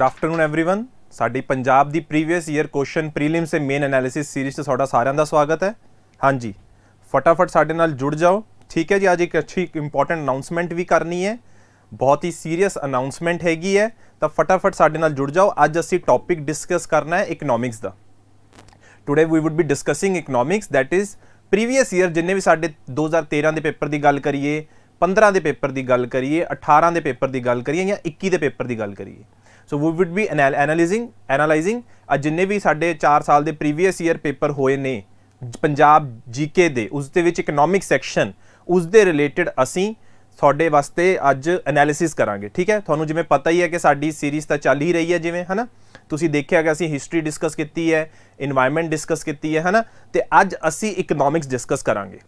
Good afternoon everyone ਸਾਡੀ ਪੰਜਾਬ ਦੀ previous year question prelims ਤੇ ਮੇਨ ਐਨਾਲਿਸਿਸ ਸੀਰੀਜ਼ ਤੇ ਤੁਹਾਡਾ ਸਾਰਿਆਂ ਦਾ ਸਵਾਗਤ ਹੈ ਹਾਂਜੀ ਫਟਾਫਟ ਸਾਡੇ ਨਾਲ ਜੁੜ ਜਾਓ ਠੀਕ ਹੈ ਜੀ ਅੱਜ ਇੱਕ ਅੱਛੀ ਇੰਪੋਰਟੈਂਟ ਅਨਾਉਂਸਮੈਂਟ ਵੀ ਕਰਨੀ ਹੈ ਬਹੁਤ ਹੀ ਸੀਰੀਅਸ ਅਨਾਉਂਸਮੈਂਟ ਹੈਗੀ ਹੈ ਤਾਂ ਫਟਾਫਟ ਸਾਡੇ ਨਾਲ ਜੁੜ ਜਾਓ ਅੱਜ ਅਸੀਂ ਟੌਪਿਕ ਡਿਸਕਸ ਕਰਨਾ ਹੈ ਇਕਨੋਮਿਕਸ ਦਾ today we would be discussing economics that is previous year ਜਿੰਨੇ ਵੀ ਸਾਡੇ 2013 ਦੇ ਪੇਪਰ ਦੀ ਗੱਲ ਕਰੀਏ 15 ਦੇ ਪੇਪਰ ਦੀ ਗੱਲ ਕਰੀਏ 18 ਦੇ ਪੇਪਰ ਦੀ ਗੱਲ ਕਰੀਏ ਜਾਂ 21 ਦੇ ਪੇਪਰ ਦੀ ਗੱਲ ਕਰੀਏ ਸੋ ਵੀ ਵੁੱਡ ਬੀ ਐਨਲਾਈਜ਼ਿੰਗ ਐਨਲਾਈਜ਼ਿੰਗ ਅ ਜਿੰਨੇ ਵੀ ਸਾਡੇ 4 ਸਾਲ ਦੇ ਪ੍ਰੀਵੀਅਸ ਈਅਰ ਪੇਪਰ ਹੋਏ ਨੇ ਪੰਜਾਬ ਜੀਕੇ ਦੇ ਉਸ ਦੇ ਵਿੱਚ ਇਕਨੋਮਿਕ ਸੈਕਸ਼ਨ ਉਸ ਦੇ ਰਿਲੇਟਡ ਅਸੀਂ ਤੁਹਾਡੇ ਵਾਸਤੇ ਅੱਜ ਐਨਾਲਿਸਿਸ ਕਰਾਂਗੇ ਠੀਕ ਹੈ ਤੁਹਾਨੂੰ ਜਿਵੇਂ ਪਤਾ ਹੀ ਹੈ ਕਿ ਸਾਡੀ ਸੀਰੀਜ਼ ਤਾਂ ਚੱਲ ਹੀ ਰਹੀ ਹੈ ਜਿਵੇਂ ਹਨਾ ਤੁਸੀਂ ਦੇਖਿਆ ਕਿ ਅਸੀਂ ਹਿਸਟਰੀ ਡਿਸਕਸ ਕੀਤੀ ਹੈ এনवायरमेंट ਡਿਸਕਸ ਕੀਤੀ ਹੈ ਹਨਾ ਤੇ ਅੱਜ ਅਸੀਂ ਇਕਨੋਮਿਕਸ ਡਿਸਕਸ ਕਰਾਂਗੇ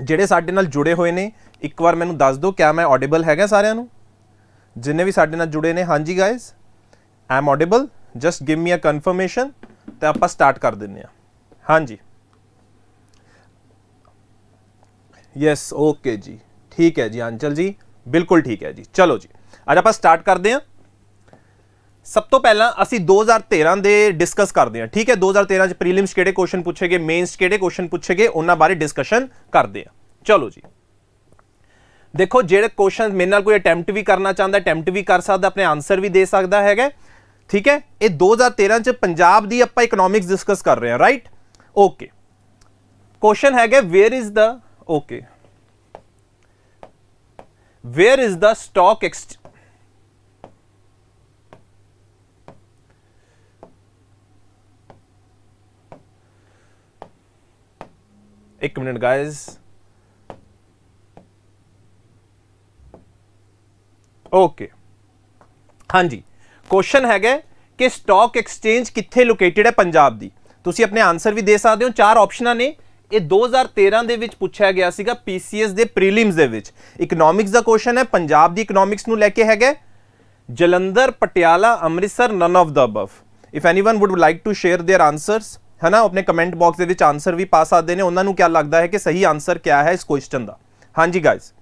ਜਿਹੜੇ ਸਾਡੇ ਨਾਲ ਜੁੜੇ ਹੋਏ ਨੇ ਇੱਕ ਵਾਰ ਮੈਨੂੰ ਦੱਸ ਦਿਓ ਕਿਆ ਮੈਂ ਆਡੀਬਲ ਹੈਗਾ ਸਾਰਿਆਂ ਨੂੰ ਜਿੰਨੇ ਵੀ ਸਾਡੇ ਨਾਲ ਜੁੜੇ ਨੇ ਹਾਂਜੀ guys I'm audible just give me a confirmation ਤੇ ਆਪਾਂ ਸਟਾਰਟ ਕਰ ਦਿੰਨੇ ਆ ਹਾਂਜੀ ਯੈਸ ਓਕੇ ਜੀ ਠੀਕ ਹੈ ਜੀ ਅੰਚਲ ਜੀ ਬਿਲਕੁਲ ਠੀਕ ਹੈ ਜੀ ਚਲੋ ਜੀ ਅੱਜ ਆਪਾਂ ਸਟਾਰਟ ਕਰਦੇ ਆ ਸਭ ਤੋਂ ਪਹਿਲਾਂ ਅਸੀਂ 2013 ਦੇ ਡਿਸਕਸ ਕਰਦੇ ਆ ਠੀਕ ਹੈ 2013 ਚ ਪ੍ਰੀਲਿਮਸ ਕਿਹੜੇ ਕੁਐਸਚਨ ਪੁੱਛੇਗੇ ਮੇਨਸ ਕਿਹੜੇ ਕੁਐਸਚਨ ਪੁੱਛੇਗੇ ਉਹਨਾਂ ਬਾਰੇ ਡਿਸਕਸ਼ਨ ਕਰਦੇ ਆ ਚਲੋ ਜੀ ਦੇਖੋ ਜਿਹੜੇ ਕੁਐਸਚਨ ਮੇਰੇ ਨਾਲ ਕੋਈ ਅਟੈਂਪਟ ਵੀ ਕਰਨਾ ਚਾਹੁੰਦਾ ਅਟੈਂਪਟ ਵੀ ਕਰ ਸਕਦਾ ਆਪਣੇ ਆਨਸਰ ਵੀ ਦੇ ਸਕਦਾ ਹੈਗਾ ਠੀਕ ਹੈ ਇਹ 2013 ਚ ਪੰਜਾਬ ਦੀ ਆਪਾਂ ਇਕਨੋਮਿਕਸ ਡਿਸਕਸ ਕਰ ਰਹੇ ਹਾਂ ਰਾਈਟ ਓਕੇ ਕੁਐਸਚਨ ਹੈਗਾ where is the okay where is the stock ਇੱਕ ਮਿੰਟ ਗਾਇਜ਼ ਓਕੇ ਹਾਂਜੀ ਕੁਐਸਚਨ ਹੈਗਾ ਕਿ ਸਟਾਕ ਐਕਸਚੇਂਜ ਕਿੱਥੇ ਲੋਕੇਟਿਡ ਹੈ ਪੰਜਾਬ ਦੀ ਤੁਸੀਂ ਆਪਣੇ ਆਨਸਰ ਵੀ ਦੇ ਸਕਦੇ ਹੋ ਚਾਰ ਆਪਸ਼ਨਾਂ ਨੇ ਇਹ 2013 ਦੇ ਵਿੱਚ ਪੁੱਛਿਆ ਗਿਆ ਸੀਗਾ ਪੀਸੀਐਸ ਦੇ ਪ੍ਰੀਲਿਮਸ ਦੇ ਵਿੱਚ ਇਕਨੋਮਿਕਸ ਦਾ ਕੁਐਸਚਨ ਹੈ ਪੰਜਾਬ ਦੀ ਇਕਨੋਮਿਕਸ ਨੂੰ ਲੈ ਕੇ ਹੈਗਾ Jalandhar Patiala Amritsar none of the above if anyone would like to share their answers ਹਨਾ ਆਪਣੇ ਕਮੈਂਟ ਬਾਕਸ ਦੇ ਵਿੱਚ ਆਨਸਰ ਵੀ ਪਾ ਸਕਦੇ ਨੇ ਉਹਨਾਂ ਨੂੰ ਕੀ ਲੱਗਦਾ ਹੈ ਕਿ ਸਹੀ ਆਨਸਰ ਕੀ ਹੈ ਇਸ ਕੁਐਸਚਨ ਦਾ ਹਾਂਜੀ guys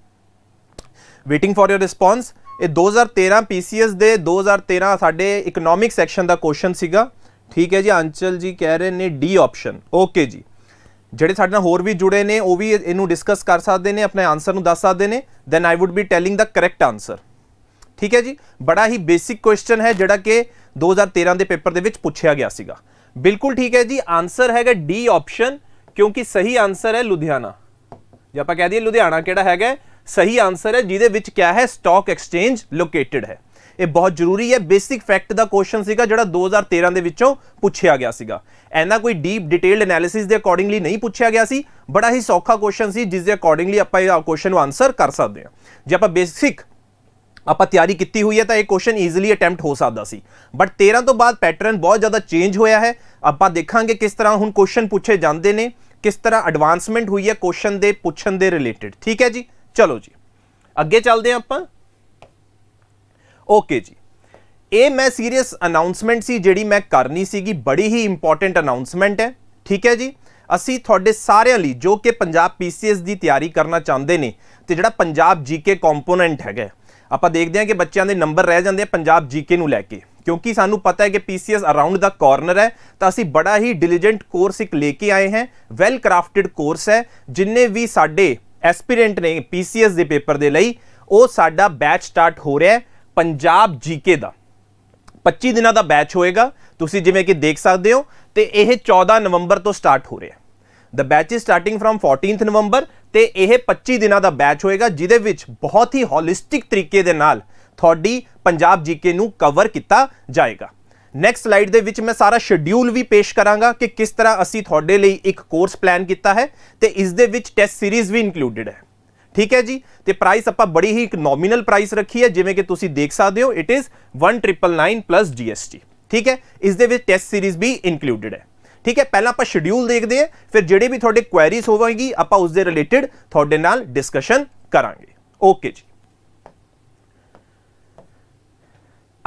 waiting for your response ਇਹ 2013 ਪੀਸੀਐਸ ਦੇ 2013 ਸਾਡੇ ਇਕਨੋਮਿਕ ਸੈਕਸ਼ਨ ਦਾ ਕੁਐਸਚਨ ਸੀਗਾ ਠੀਕ ਹੈ ਜੀ ਅੰਚਲ ਜੀ ਕਹਿ ਰਹੇ ਨੇ ਡੀ ਆਪਸ਼ਨ ਓਕੇ ਜੀ ਜਿਹੜੇ ਸਾਡੇ ਨਾਲ ਹੋਰ ਵੀ ਜੁੜੇ ਨੇ ਉਹ ਵੀ ਇਹਨੂੰ ਡਿਸਕਸ ਕਰ ਸਕਦੇ ਨੇ ਆਪਣੇ ਆਨਸਰ ਨੂੰ ਦੱਸ ਸਕਦੇ ਨੇ then I would be telling the correct answer ਠੀਕ ਹੈ ਜੀ ਬੜਾ ਹੀ ਬੇਸਿਕ ਕੁਐਸਚਨ ਹੈ ਜਿਹੜਾ ਕਿ 2013 ਦੇ ਪੇਪਰ ਦੇ ਵਿੱਚ ਪੁੱਛਿਆ ਗਿਆ ਸੀਗਾ ਬਿਲਕੁਲ ਠੀਕ ਹੈ ਜੀ ਆਨਸਰ ਹੈਗਾ ਡੀ ਆਪਸ਼ਨ ਕਿਉਂਕਿ ਸਹੀ ਆਨਸਰ ਹੈ ਲੁਧਿਆਣਾ ਜੇ ਆਪਾਂ ਕਹਿ ਦਈਏ ਲੁਧਿਆਣਾ ਕਿਹੜਾ ਹੈਗਾ ਸਹੀ ਆਨਸਰ ਹੈ ਜਿਹਦੇ ਵਿੱਚ ਕਿਹਾ ਹੈ ਸਟਾਕ ਐਕਸਚੇਂਜ ਲੋਕੇਟਿਡ ਹੈ ਇਹ ਬਹੁਤ ਜ਼ਰੂਰੀ ਹੈ ਬੇਸਿਕ ਫੈਕਟ ਦਾ ਕੁਐਸਚਨ ਸੀਗਾ ਜਿਹੜਾ 2013 ਦੇ ਵਿੱਚੋਂ ਪੁੱਛਿਆ ਗਿਆ ਸੀਗਾ ਐਨਾ ਕੋਈ ਡੀਪ ਡਿਟੇਲਡ ਐਨਾਲਿਸਿਸ ਦੇ ਅਕੋਰਡਿੰਗਲੀ ਨਹੀਂ ਪੁੱਛਿਆ ਗਿਆ ਸੀ ਬੜਾ ਹੀ ਸੌਖਾ ਕੁਐਸਚਨ ਸੀ ਜਿਸ ਦੇ ਅਕੋਰਡਿੰਗਲੀ ਆਪਾਂ ਇਹ ਕੁਐਸਚਨ ਨੂੰ ਆਨਸਰ ਕਰ ਸਕਦੇ ਹਾਂ ਜੇ ਆਪਾਂ ਬੇਸਿਕ ਆਪਾਂ ਤਿਆਰੀ ਕੀਤੀ ਹੋਈ ਹੈ ਤਾਂ ਇਹ ਕੁਐਸਚਨ ਈਜ਼ੀਲੀ ਅਟੈਂਪਟ ਹੋ ਸਕਦਾ ਸੀ ਬਟ 13 ਤੋਂ ਬਾਅਦ ਪੈਟਰਨ ਬਹੁਤ ਜ਼ਿਆਦਾ ਚੇਂਜ ਹੋਇਆ ਹੈ ਆਪਾਂ ਦੇਖਾਂਗੇ ਕਿਸ ਤਰ੍ਹਾਂ ਹੁਣ ਕੁਐਸਚਨ ਪੁੱਛੇ ਜਾਂਦੇ ਨੇ ਕਿਸ ਤਰ੍ਹਾਂ ਐਡਵਾਂਸਮੈਂਟ ਹੋਈ ਹੈ ਕੁਐਸਚਨ ਦੇ ਪੁੱਛਣ ਦੇ ਰਿਲੇਟਡ ਠੀਕ ਹੈ ਜੀ ਚਲੋ ਜੀ ਅੱਗੇ ਚੱਲਦੇ ਹਾਂ ਆਪਾਂ ਓਕੇ ਜੀ ਇਹ ਮੈਂ ਸੀਰੀਅਸ ਅਨਾਉਂਸਮੈਂਟ ਸੀ ਜਿਹੜੀ ਮੈਂ ਕਰਨੀ ਸੀਗੀ ਬੜੀ ਹੀ ਇੰਪੋਰਟੈਂਟ ਅਨਾਉਂਸਮੈਂਟ ਹੈ ਠੀਕ ਹੈ ਜੀ ਅਸੀਂ ਤੁਹਾਡੇ ਸਾਰਿਆਂ ਲਈ ਜੋ ਕਿ ਪੰਜਾਬ ਪੀਸੀਐਸ ਦੀ ਤਿਆਰੀ ਕਰਨਾ ਚਾਹੁੰਦੇ ਨੇ ਤੇ ਜਿਹੜਾ ਪੰਜਾਬ ਜੀਕੇ ਕੰਪੋਨੈਂਟ ਹੈਗਾ ਆਪਾਂ ਦੇਖਦੇ ਹਾਂ ਕਿ ਬੱਚਿਆਂ ਦੇ ਨੰਬਰ ਰਹਿ ਜਾਂਦੇ ਆ ਪੰਜਾਬ ਜੀਕੇ ਨੂੰ ਲੈ ਕੇ ਕਿਉਂਕਿ ਸਾਨੂੰ ਪਤਾ ਹੈ ਕਿ ਪੀਸੀਐਸ ਅਰਾਊਂਡ ਦਾ ਕਾਰਨਰ ਹੈ ਤਾਂ ਅਸੀਂ ਬੜਾ ਹੀ ਡਿਲੀਜੈਂਟ ਕੋਰਸ ਇੱਕ ਲੈ ਕੇ ਆਏ ਹਾਂ ਵੈਲ ਕ੍ਰਾਫਟਡ ਕੋਰਸ ਹੈ ਜਿੰਨੇ ਵੀ ਸਾਡੇ ਐਸਪੀਰੈਂਟ ਨੇ ਪੀਸੀਐਸ ਦੇ ਪੇਪਰ ਦੇ ਲਈ ਉਹ ਸਾਡਾ ਬੈਚ ਸਟਾਰਟ ਹੋ ਰਿਹਾ ਹੈ ਪੰਜਾਬ ਜੀਕੇ ਦਾ 25 ਦਿਨਾਂ ਦਾ ਬੈਚ ਹੋਏਗਾ ਤੁਸੀਂ ਜਿਵੇਂ ਕਿ ਦੇਖ ਸਕਦੇ ਹੋ ਤੇ ਇਹ 14 ਨਵੰਬਰ ਤੋਂ ਸਟਾਰਟ ਹੋ ਰਿਹਾ the batch is starting from 14th November ਤੇ ਇਹ 25 ਦਿਨਾਂ ਦਾ ਬੈਚ ਹੋਏਗਾ ਜਿਹਦੇ ਵਿੱਚ ਬਹੁਤ ਹੀ ਹੋਲਿਸਟਿਕ ਤਰੀਕੇ ਦੇ ਨਾਲ ਤੁਹਾਡੀ ਪੰਜਾਬ ਜੀਕੇ ਨੂੰ ਕਵਰ ਕੀਤਾ ਜਾਏਗਾ ਨੈਕਸਟ ਸਲਾਈਡ ਦੇ ਵਿੱਚ ਮੈਂ ਸਾਰਾ ਸ਼ਡਿਊਲ ਵੀ ਪੇਸ਼ ਕਰਾਂਗਾ ਕਿ ਕਿਸ ਤਰ੍ਹਾਂ ਅਸੀਂ ਤੁਹਾਡੇ ਲਈ ਇੱਕ ਕੋਰਸ ਪਲਾਨ ਕੀਤਾ ਹੈ ਤੇ ਇਸ ਦੇ ਵਿੱਚ ਟੈਸਟ ਸੀਰੀਜ਼ ਵੀ ਇਨਕਲੂਡਡ ਹੈ ਠੀਕ ਹੈ ਜੀ ਤੇ ਪ੍ਰਾਈਸ ਆਪਾਂ ਬੜੀ ਹੀ ਇੱਕ ਨੋਮੀਨਲ ਪ੍ਰਾਈਸ ਰੱਖੀ ਹੈ ਜਿਵੇਂ ਕਿ ਤੁਸੀਂ ਦੇਖ ਸਕਦੇ ਹੋ ਇਟ ਇਜ਼ 1999 ਪਲੱਸ GST ਠੀਕ ਹੈ ਇਸ ਦੇ ਵਿੱਚ ਟੈਸਟ ਸੀਰੀਜ਼ ਵੀ ਇਨਕਲੂਡਡ ਹੈ ਠੀਕ ਹੈ ਪਹਿਲਾਂ ਆਪਾਂ ਸ਼ਡਿਊਲ ਦੇਖਦੇ ਹਾਂ ਫਿਰ ਜਿਹੜੇ ਵੀ ਤੁਹਾਡੇ ਕੁਐਰੀਜ਼ ਹੋਵਾਂਗੀ ਆਪਾਂ ਉਸ ਦੇ ਰਿਲੇਟਡ ਤੁਹਾਡੇ ਨਾਲ ਡਿਸਕਸ਼ਨ ਕਰਾਂਗੇ ਓਕੇ ਜੀ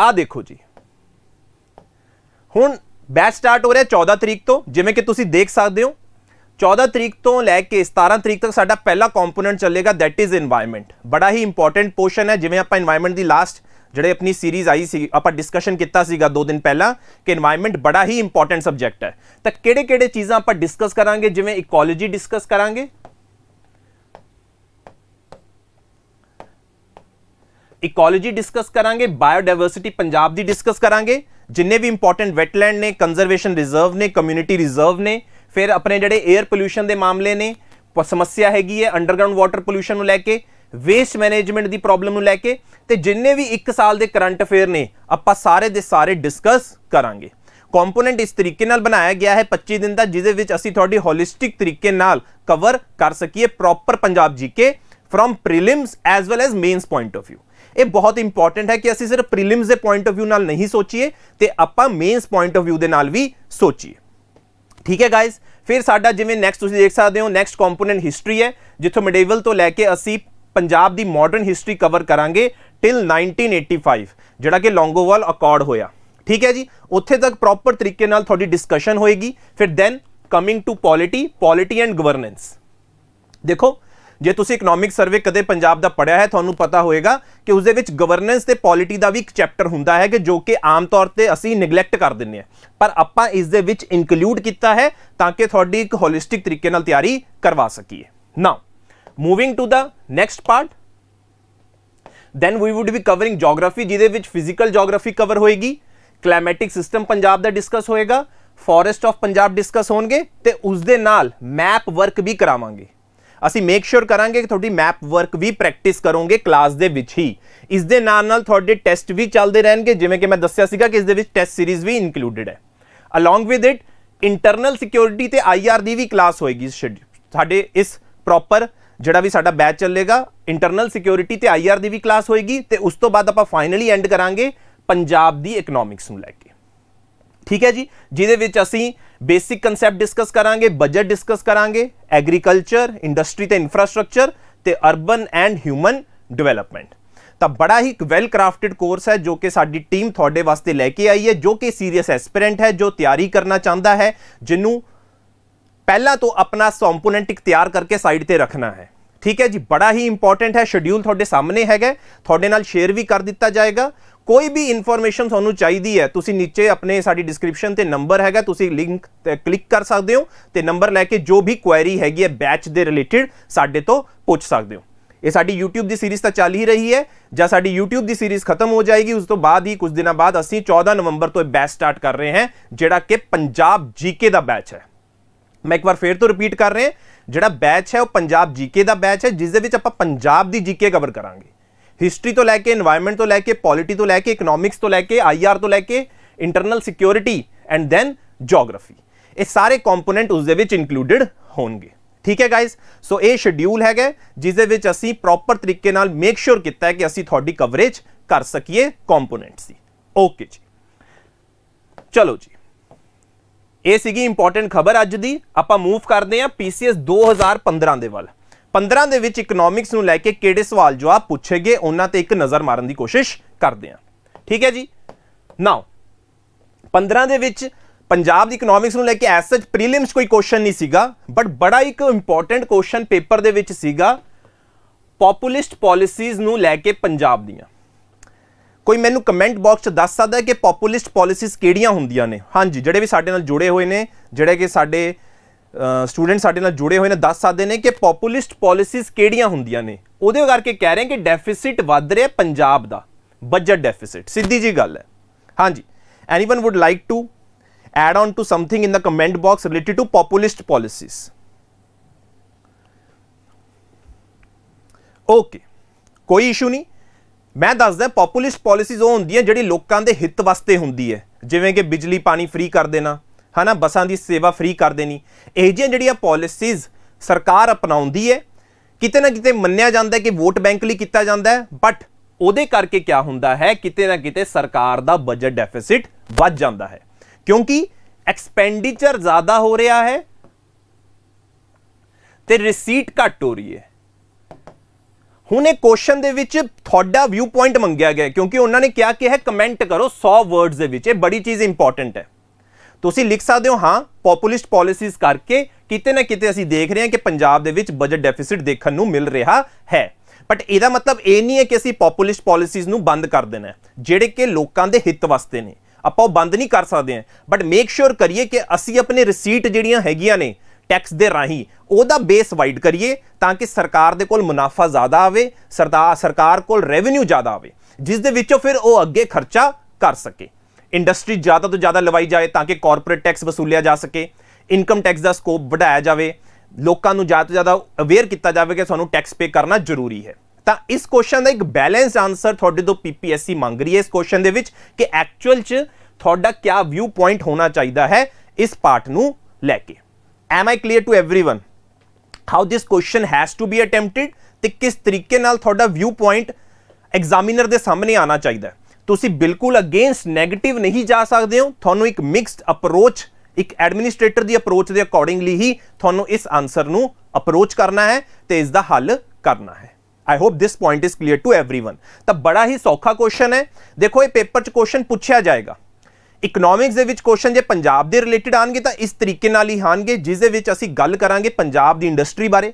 ਆ ਦੇਖੋ ਜੀ हूँ बैच स्टार्ट हो रहा है चौदह तरीक तो जिमें कि तुम देख सकते हो चौदह तरीक तो लैके सतारा तरीक तक साढ़ा पहला कॉम्पोनेंट चलेगा दैट इज़ इनवायरमेंट बड़ा ही इंपोर्टेंट पोर्शन है जिमें आप इनवायरमेंट की लास्ट जोड़े अपनी सीरीज़ आई सी आप डिस्कशन किया दो दिन पहला कि इनवायरमेंट बड़ा ही इंपोर्टेंट सबजैक्ट है तो कि चीज़ आप डिस्कस करा जिमें इकोलॉजी डिस्कस करा ਇਕੋਲੋਜੀ ਡਿਸਕਸ ਕਰਾਂਗੇ ਬਾਇਓਡਾਇਵਰਸਿਟੀ ਪੰਜਾਬ ਦੀ ਡਿਸਕਸ ਕਰਾਂਗੇ ਜਿੰਨੇ ਵੀ ਇੰਪੋਰਟੈਂਟ ਵੈਟਲੈਂਡ ਨੇ ਕੰਜ਼ਰਵੇਸ਼ਨ ਰਿਜ਼ਰਵ ਨੇ ਕਮਿਊਨਿਟੀ ਰਿਜ਼ਰਵ ਨੇ ਫਿਰ ਆਪਣੇ ਜਿਹੜੇ 에ਅਰ ਪੋਲੂਸ਼ਨ ਦੇ ਮਾਮਲੇ ਨੇ ਸਮੱਸਿਆ ਹੈਗੀ ਹੈ ਅੰਡਰਗਰਾਉਂਡ ਵਾਟਰ ਪੋਲੂਸ਼ਨ ਨੂੰ ਲੈ ਕੇ ਵੇਸਟ ਮੈਨੇਜਮੈਂਟ ਦੀ ਪ੍ਰੋਬਲਮ ਨੂੰ ਲੈ ਕੇ ਤੇ ਜਿੰਨੇ ਵੀ 1 ਸਾਲ ਦੇ ਕਰੰਟ ਅਫੇਅਰ ਨੇ ਆਪਾਂ ਸਾਰੇ ਦੇ ਸਾਰੇ ਡਿਸਕਸ ਕਰਾਂਗੇ ਕੰਪੋਨੈਂਟ ਇਸ ਤਰੀਕੇ ਨਾਲ ਬਣਾਇਆ ਗਿਆ ਹੈ 25 ਦਿਨ ਦਾ ਜਿਹਦੇ ਵਿੱਚ ਅਸੀਂ ਤੁਹਾਡੀ ਹੋਲਿਸਟਿਕ ਤਰੀਕੇ ਨਾਲ ਕਵਰ ਕਰ ਸਕੀਏ proper Punjab GK from prelims as well as mains point of view ਇਹ ਬਹੁਤ ਇੰਪੋਰਟੈਂਟ ਹੈ ਕਿ ਅਸੀਂ ਸਿਰਫ ਪ੍ਰੀਲਿਮਸ ਦੇ ਪੁਆਇੰਟ ਆਫ View ਨਾਲ ਨਹੀਂ ਸੋਚੀਏ ਤੇ ਆਪਾਂ ਮੇਨਸ ਪੁਆਇੰਟ ਆਫ View ਦੇ ਨਾਲ ਵੀ ਸੋਚੀਏ ਠੀਕ ਹੈ ਗਾਇਸ ਫਿਰ ਸਾਡਾ ਜਿਵੇਂ ਨੈਕਸਟ ਤੁਸੀਂ ਦੇਖ ਸਕਦੇ ਹੋ ਨੈਕਸਟ ਕੰਪੋਨੈਂਟ ਹਿਸਟਰੀ ਹੈ ਜਿੱਥੋਂ ਮੈਡੀਵਲ ਤੋਂ ਲੈ ਕੇ ਅਸੀਂ ਪੰਜਾਬ ਦੀ ਮਾਡਰਨ ਹਿਸਟਰੀ ਕਵਰ ਕਰਾਂਗੇ ਟਿਲ 1985 ਜਿਹੜਾ ਕਿ ਲੌਂਗੋਵਾਲ ਅਕੋਰਡ ਹੋਇਆ ਠੀਕ ਹੈ ਜੀ ਉੱਥੇ ਤੱਕ ਪ੍ਰੋਪਰ ਤਰੀਕੇ ਨਾਲ ਤੁਹਾਡੀ ਡਿਸਕਸ਼ਨ ਹੋਏਗੀ ਫਿਰ then coming to polity polity and governance ਦੇਖੋ ਜੇ ਤੁਸੀਂ ਇਕਨੋਮਿਕ ਸਰਵੇ ਕਦੇ ਪੰਜਾਬ ਦਾ ਪੜਿਆ ਹੈ ਤੁਹਾਨੂੰ ਪਤਾ ਹੋਵੇਗਾ ਕਿ ਉਸ ਦੇ ਵਿੱਚ ਗਵਰਨੈਂਸ ਤੇ ਪੋਲਿਟੀ ਦਾ ਵੀ ਇੱਕ ਚੈਪਟਰ ਹੁੰਦਾ ਹੈ ਕਿ ਜੋ ਕਿ ਆਮ ਤੌਰ ਤੇ ਅਸੀਂ ਨੈਗਲੈਕਟ ਕਰ ਦਿੰਨੇ ਆ ਪਰ ਆਪਾਂ ਇਸ ਦੇ ਵਿੱਚ ਇਨਕਲੂਡ ਕੀਤਾ ਹੈ ਤਾਂ ਕਿ ਤੁਹਾਡੀ ਇੱਕ ਹੋਲਿਸਟਿਕ ਤਰੀਕੇ ਨਾਲ ਤਿਆਰੀ ਕਰਵਾ ਸਕੀਏ now moving to the next part then we would be covering geography ਜਿਹਦੇ ਵਿੱਚ ਫਿਜ਼ੀਕਲ ਜੀਓਗ੍ਰਾਫੀ ਕਵਰ ਹੋਏਗੀ ਕਲਾਈਮੈਟਿਕ ਸਿਸਟਮ ਪੰਜਾਬ ਦਾ ਡਿਸਕਸ ਹੋਏਗਾ ਫੋਰੈਸਟ ਆਫ ਪੰਜਾਬ ਡਿਸਕਸ ਹੋਣਗੇ ਤੇ ਉਸ ਦੇ ਨਾਲ ਮੈਪ ਵਰਕ ਵੀ ਕਰਾਵਾਂਗੇ ਅਸੀਂ ਮੇਕ ਸ਼ੋਰ ਕਰਾਂਗੇ ਕਿ ਤੁਹਾਡੀ ਮੈਪ ਵਰਕ ਵੀ ਪ੍ਰੈਕਟਿਸ ਕਰੋਗੇ ਕਲਾਸ ਦੇ ਵਿੱਚ ਹੀ ਇਸ ਦੇ ਨਾਲ ਨਾਲ ਤੁਹਾਡੇ ਟੈਸਟ ਵੀ ਚੱਲਦੇ ਰਹਿਣਗੇ ਜਿਵੇਂ ਕਿ ਮੈਂ ਦੱਸਿਆ ਸੀਗਾ ਕਿ ਇਸ ਦੇ ਵਿੱਚ ਟੈਸਟ ਸੀਰੀਜ਼ ਵੀ ਇਨਕਲੂਡਡ ਹੈ along with it internal security ਤੇ ਆਈਆਰ ਦੀ ਵੀ ਕਲਾਸ ਹੋਏਗੀ ਸਾਡੇ ਇਸ ਪ੍ਰੋਪਰ ਜਿਹੜਾ ਵੀ ਸਾਡਾ ਬੈਚ ਚੱਲੇਗਾ ਇੰਟਰਨਲ ਸਿਕਿਉਰਿਟੀ ਤੇ ਆਈਆਰ ਦੀ ਵੀ ਕਲਾਸ ਹੋਏਗੀ ਤੇ ਉਸ ਤੋਂ ਬਾਅਦ ਆਪਾਂ ਫਾਈਨਲੀ ਐਂਡ ਕਰਾਂਗੇ ਪੰਜਾਬ ਦੀ ਇਕਨੋਮਿਕਸ ਨੂੰ ਲੈ ਕੇ ਠੀਕ ਹੈ ਜੀ ਜਿਹਦੇ ਵਿੱਚ ਅਸੀਂ ਬੇਸਿਕ ਕਨਸੈਪਟ ਡਿਸਕਸ ਕਰਾਂਗੇ ਬਜਟ ਡਿਸਕਸ ਕਰਾਂਗੇ ਐਗਰੀਕਲਚਰ ਇੰਡਸਟਰੀ ਤੇ ਇਨਫਰਾਸਟ੍ਰਕਚਰ ਤੇ ਅਰਬਨ ਐਂਡ ਹਿਊਮਨ ਡਿਵੈਲਪਮੈਂਟ ਤਾਂ ਬੜਾ ਹੀ ਵੈਲ ਕ੍ਰਾਫਟਡ ਕੋਰਸ ਹੈ ਜੋ ਕਿ ਸਾਡੀ ਟੀਮ ਤੁਹਾਡੇ ਵਾਸਤੇ ਲੈ ਕੇ ਆਈ ਹੈ ਜੋ ਕਿ ਸੀਰੀਅਸ ਐਸਪੀਰੈਂਟ ਹੈ ਜੋ ਤਿਆਰੀ ਕਰਨਾ ਚਾਹੁੰਦਾ ਹੈ ਜਿਹਨੂੰ ਪਹਿਲਾਂ ਤੋਂ ਆਪਣਾ ਕੰਪੋਨੈਂਟਿਕ ਤਿਆਰ ਕਰਕੇ ਸਾਈਡ ਤੇ ਰੱਖਣਾ ਹੈ ਠੀਕ ਹੈ ਜੀ ਬੜਾ ਹੀ ਇੰਪੋਰਟੈਂਟ ਹੈ ਸ਼ਡਿਊਲ ਤੁਹਾਡੇ ਸਾਹਮਣੇ ਹੈਗਾ ਤੁਹਾਡੇ ਨਾਲ ਸ਼ੇਅਰ ਵੀ ਕਰ ਦਿੱਤਾ ਜਾਏਗਾ ਕੋਈ ਵੀ ਇਨਫੋਰਮੇਸ਼ਨ ਤੁਹਾਨੂੰ ਚਾਹੀਦੀ ਹੈ ਤੁਸੀਂ ਨੀਚੇ ਆਪਣੇ ਸਾਡੀ ਡਿਸਕ੍ਰਿਪਸ਼ਨ ਤੇ ਨੰਬਰ ਹੈਗਾ ਤੁਸੀਂ ਲਿੰਕ ਤੇ ਕਲਿੱਕ ਕਰ ਸਕਦੇ ਹੋ ਤੇ ਨੰਬਰ ਲੈ ਕੇ ਜੋ ਵੀ ਕੁਐਰੀ ਹੈਗੀ ਹੈ ਬੈਚ ਦੇ ਰਿਲੇਟਡ ਸਾਡੇ ਤੋਂ ਪੁੱਛ ਸਕਦੇ ਹੋ ਇਹ ਸਾਡੀ YouTube ਦੀ ਸੀਰੀਜ਼ ਤਾਂ ਚੱਲ ਹੀ ਰਹੀ ਹੈ ਜਾਂ ਸਾਡੀ YouTube ਦੀ ਸੀਰੀਜ਼ ਖਤਮ ਹੋ ਜਾਏਗੀ ਉਸ ਤੋਂ ਬਾਅਦ ਹੀ ਕੁਝ ਦਿਨਾਂ ਬਾਅਦ ਅਸੀਂ 14 ਨਵੰਬਰ ਤੋਂ ਇਹ ਬੈਚ ਸਟਾਰਟ ਕਰ ਰਹੇ ਹਾਂ ਜਿਹੜਾ ਕਿ ਪੰਜਾਬ ਜੀਕੇ ਦਾ ਬੈਚ ਹੈ ਮੈਂ ਇੱਕ ਵਾਰ ਫੇਰ ਤੋਂ ਰਿਪੀਟ ਕਰ ਰਹੇ ਹਾਂ ਜਿਹੜਾ ਬੈਚ ਹੈ ਉਹ ਪੰਜਾਬ ਜੀਕੇ ਦਾ ਬੈਚ ਹੈ ਜਿਸ ਦੇ ਵਿੱਚ ਆਪਾਂ ਪੰਜਾਬ ਦੀ ਜੀਕੇ ਕਵਰ ਕਰਾਂਗੇ ਹਿਸਟਰੀ ਤੋਂ ਲੈ ਕੇ এনवायरमेंट ਤੋਂ ਲੈ ਕੇ ਪੋਲਿਟੀ ਤੋਂ ਲੈ ਕੇ ਇਕਨੋਮਿਕਸ ਤੋਂ ਲੈ ਕੇ ਆਈਆਰ ਤੋਂ ਲੈ ਕੇ internal security and then geography ਇਹ ਸਾਰੇ ਕੰਪੋਨੈਂਟ ਉਸ ਦੇ ਵਿੱਚ ਇਨਕਲੂਡਡ ਹੋਣਗੇ ਠੀਕ ਹੈ ਗਾਇਸ ਸੋ ਇਹ ਸ਼ਡਿਊਲ ਹੈਗਾ ਜਿਸ ਦੇ ਵਿੱਚ ਅਸੀਂ ਪ੍ਰੋਪਰ ਤਰੀਕੇ ਨਾਲ ਮੇਕ ਸ਼ੋਰ ਕੀਤਾ ਹੈ ਕਿ ਅਸੀਂ ਤੁਹਾਡੀ ਕਵਰੇਜ ਕਰ ਸਕੀਏ ਕੰਪੋਨੈਂਟਸ ਦੀ ਓਕੇ ਜੀ ਚਲੋ ਜੀ ਇਹ ਸੀਗੀ ਇੰਪੋਰਟੈਂਟ ਖਬਰ ਅੱਜ ਦੀ ਆਪਾਂ ਮੂਵ ਕਰਦੇ ਹਾਂ ਪੀਸੀਐਸ 2015 ਦੇ ਵੱਲ 15 ਦੇ ਵਿੱਚ ਇਕਨੋਮਿਕਸ ਨੂੰ ਲੈ ਕੇ ਕਿਹੜੇ ਸਵਾਲ ਜਵਾਬ ਪੁੱਛੇਗੇ ਉਹਨਾਂ ਤੇ ਇੱਕ ਨਜ਼ਰ ਮਾਰਨ ਦੀ ਕੋਸ਼ਿਸ਼ ਕਰਦੇ ਹਾਂ ਠੀਕ ਹੈ ਜੀ ਨਾਓ 15 ਦੇ ਵਿੱਚ ਪੰਜਾਬ ਦੀ ਇਕਨੋਮਿਕਸ ਨੂੰ ਲੈ ਕੇ ਐਸ ਸੱਚ ਪ੍ਰੀਲਿਮਸ ਕੋਈ ਕੁਐਸਚਨ ਨਹੀਂ ਸੀਗਾ ਬਟ ਬੜਾ ਇੱਕ ਇੰਪੋਰਟੈਂਟ ਕੁਐਸਚਨ ਪੇਪਰ ਦੇ ਵਿੱਚ ਸੀਗਾ ਪੋਪੂਲਿਸਟ ਪਾਲਿਸੀਜ਼ ਨੂੰ ਲੈ ਕੇ ਪੰਜਾਬ ਦੀਆਂ ਕੋਈ ਮੈਨੂੰ ਕਮੈਂਟ ਬਾਕਸ 'ਚ ਦੱਸ ਸਕਦਾ ਹੈ ਕਿ ਪੋਪੂਲਿਸਟ ਪਾਲਿਸੀਜ਼ ਕਿਹੜੀਆਂ ਹੁੰਦੀਆਂ ਨੇ ਹਾਂਜੀ ਜਿਹੜੇ ਵੀ ਸਾਡੇ ਨਾਲ ਜੁੜੇ ਹੋਏ ਨੇ ਜਿਹੜੇ ਕਿ ਸਾਡੇ ਸਟੂਡੈਂਟ ਸਾਡੇ ਨਾਲ ਜੁੜੇ ਹੋਏ ਨੇ ਦੱਸ ਸਕਦੇ ਨੇ ਕਿ ਪੋਪੂਲਿਸਟ ਪਾਲਿਸੀਜ਼ ਕਿਹੜੀਆਂ ਹੁੰਦੀਆਂ ਨੇ ਉਹਦੇ ਕਰਕੇ ਕਹਿ ਰਹੇ ਕਿ ਡੈਫਿਸਿਟ ਵੱਧ ਰਿਹਾ ਪੰਜਾਬ ਦਾ ਬਜਟ ਡੈਫਿਸਿਟ ਸਿੱਧੀ ਜੀ ਗੱਲ ਹੈ ਹਾਂਜੀ anyone would like to add on to something in the comment box related to populist policies okay ਕੋਈ ਇਸ਼ੂ ਨਹੀਂ ਮੈਂ ਦੱਸਦਾ ਪੋਪੂਲਿਸਟ ਪਾਲਿਸੀਜ਼ ਉਹ ਹੁੰਦੀਆਂ ਜਿਹੜੀ ਲੋਕਾਂ ਦੇ ਹਿੱਤ ਵਾਸਤੇ ਹੁੰਦੀ ਹੈ ਜਿਵੇਂ ਕਿ ਬਿਜਲੀ ਪਾਣੀ ਫ੍ਰੀ ਕਰ ਦੇਣਾ ਹਨਾ ਬੱਸਾਂ ਦੀ ਸੇਵਾ ਫ੍ਰੀ ਕਰ ਦੇਣੀ ਇਹ ਜਿਹੀਆਂ ਜਿਹੜੀਆਂ ਪਾਲਿਸੀਜ਼ ਸਰਕਾਰ ਅਪਣਾਉਂਦੀ ਹੈ ਕਿਤੇ ਨਾ ਕਿਤੇ ਮੰਨਿਆ ਜਾਂਦਾ ਹੈ ਕਿ ਵੋਟ ਬੈਂਕ ਲਈ ਕੀਤਾ ਜਾਂਦਾ ਹੈ ਬਟ ਉਹਦੇ ਕਰਕੇ ਕੀ ਹੁੰਦਾ ਹੈ ਕਿਤੇ ਨਾ ਕਿਤੇ ਸਰਕਾਰ ਦਾ ਬਜਟ ਡੈਫਿਸਿਟ ਵੱਧ ਜਾਂਦਾ ਹੈ ਕਿਉਂਕਿ ਐਕਸਪੈਂਡੀਚਰ ਜ਼ਿਆਦਾ ਹੋ ਰਿਹਾ ਹੈ ਤੇ ਰਿਸੀਟ ਘੱਟ ਹੋ ਰਹੀ ਹੈ ਹੁਣ ਇਹ ਕੁਐਸਚਨ ਦੇ ਵਿੱਚ ਤੁਹਾਡਾ ਵਿਊ ਪੁਆਇੰਟ ਮੰਗਿਆ ਗਿਆ ਕਿਉਂਕਿ ਉਹਨਾਂ ਨੇ ਕਿਹਾ ਕਿ ਹੈ ਕਮੈਂਟ ਕਰੋ 100 ਵਰਡਸ ਦੇ ਵਿੱਚ ਇਹ ਬੜੀ ਚੀਜ਼ ਇੰਪੋਰਟੈਂਟ ਹੈ ਤੁਸੀਂ ਲਿਖ ਸਕਦੇ ਹੋ ਹਾਂ ਪੋਪੂਲਿਸਟ ਪਾਲਿਸੀਜ਼ ਕਰਕੇ ਕਿਤੇ ਨਾ ਕਿਤੇ ਅਸੀਂ ਦੇਖ ਰਹੇ ਹਾਂ ਕਿ ਪੰਜਾਬ ਦੇ ਵਿੱਚ ਬਜਟ ਡੈਫਿਸਿਟ ਦੇਖਣ ਨੂੰ ਮਿਲ ਰਿਹਾ ਹੈ ਬਟ ਇਹਦਾ ਮਤਲਬ ਇਹ ਨਹੀਂ ਹੈ ਕਿ ਅਸੀਂ ਪੋਪੂਲਿਸਟ ਪਾਲਿਸੀਜ਼ ਨੂੰ ਬੰਦ ਕਰ ਦੇਣਾ ਜਿਹੜੇ ਕਿ ਲੋਕਾਂ ਦੇ ਹਿੱਤ ਵਾਸਤੇ ਨੇ ਆਪਾਂ ਉਹ ਬੰਦ ਨਹੀਂ ਕਰ ਸਕਦੇ ਹਾਂ ਬਟ ਮੇਕ ਸ਼ੋਰ ਕਰੀਏ ਕਿ ਅਸੀਂ ਆਪਣੇ ਰਸੀਟ ਜਿਹੜੀਆਂ ਹੈਗੀਆਂ ਨੇ ਟੈਕਸ ਦੇ ਰਾਹੀਂ ਉਹਦਾ ਬੇਸ ਵਾਈਡ ਕਰੀਏ ਤਾਂ ਕਿ ਸਰਕਾਰ ਦੇ ਕੋਲ ਮੁਨਾਫਾ ਜ਼ਿਆਦਾ ਆਵੇ ਸਰਦਾ ਸਰਕਾਰ ਕੋਲ ਰੈਵਨਿਊ ਜ਼ਿਆਦਾ ਆਵੇ ਜਿਸ ਦੇ ਵਿੱਚੋਂ ਫਿਰ ਉਹ ਅੱਗੇ ਖਰਚਾ ਕਰ ਸਕੇ ਇੰਡਸਟਰੀ ਜ਼ਿਆਦਾ ਤੋਂ ਜ਼ਿਆਦਾ ਲਵਾਈ ਜਾਏ ਤਾਂ ਕਿ ਕਾਰਪੋਰੇਟ ਟੈਕਸ ਵਸੂਲਿਆ ਜਾ ਸਕੇ ਇਨਕਮ ਟੈਕਸ ਦਾ ਸਕੋਪ ਵਧਾਇਆ ਜਾਵੇ ਲੋਕਾਂ ਨੂੰ ਜ਼ਿਆਦਾ ਤੋਂ ਜ਼ਿਆਦਾ ਅਵੇਅਰ ਕੀਤਾ ਜਾਵੇ ਕਿ ਸਾਨੂੰ ਟੈਕਸ ਪੇ ਕਰਨਾ ਜ਼ਰੂਰੀ ਹੈ ਤਾਂ ਇਸ ਕੁਐਸਚਨ ਦਾ ਇੱਕ ਬੈਲੈਂਸ ਆਨਸਰ ਤੁਹਾਡੇ ਤੋਂ ਪੀਪੀਐਸਸੀ ਮੰਗ ਰਹੀ ਹੈ ਇਸ ਕੁਐਸਚਨ ਦੇ ਵਿੱਚ ਕਿ ਐਕਚੁਅਲ 'ਚ ਤੁਹਾਡਾ ਕੀ ਵਿਊ ਪੁਆਇੰਟ ਹੋਣਾ ਚਾਹੀਦਾ ਹੈ ਇਸ ਪਾਰਟ ਨੂੰ ਲੈ ਕੇ am I clear to everyone how this question has to be attempted ਤੇ ਕਿਸ ਤਰੀਕੇ ਨਾਲ ਤੁਹਾਡਾ ਵਿਊ ਪੁਆਇੰਟ ਐਗਜ਼ਾਮੀਨਰ ਦੇ ਸਾਹਮਣੇ ਆਣਾ ਚਾਹੀਦਾ ਤੁਸੀਂ ਬਿਲਕੁਲ ਅਗੇਂਸਟ 네ਗੇਟਿਵ ਨਹੀਂ ਜਾ ਸਕਦੇ ਹੋ ਤੁਹਾਨੂੰ ਇੱਕ ਮਿਕਸਡ ਅਪਰੋਚ ਇੱਕ ਐਡਮਿਨਿਸਟ੍ਰੇਟਰ ਦੀ ਅਪਰੋਚ ਦੇ ਅਕੋਰਡਿੰਗਲੀ ਹੀ ਤੁਹਾਨੂੰ ਇਸ ਆਨਸਰ ਨੂੰ ਅਪਰੋਚ ਕਰਨਾ ਹੈ ਤੇ ਇਸ ਦਾ ਹੱਲ ਕਰਨਾ ਹੈ I hope this point is clear to everyone ਤਾਂ ਬੜਾ ਹੀ ਸੌਖਾ ਕੁਐਸਚਨ ਹੈ ਦੇਖੋ ਇਹ ਪੇਪਰ 'ਚ ਕੁਐਸਚਨ ਪੁੱਛਿਆ ਜਾਏਗਾ ਇਕਨੋਮਿਕਸ ਦੇ ਵਿੱਚ ਕੁਐਸਚਨ ਜੇ ਪੰਜਾਬ ਦੇ ਰਿਲੇਟਡ ਆਣਗੇ ਤਾਂ ਇਸ ਤਰੀਕੇ ਨਾਲ ਹੀ ਆਣਗੇ ਜਿਸ ਦੇ ਵਿੱਚ ਅਸੀਂ ਗੱਲ ਕਰਾਂਗੇ ਪੰਜਾਬ ਦੀ ਇੰਡਸਟਰੀ ਬਾਰੇ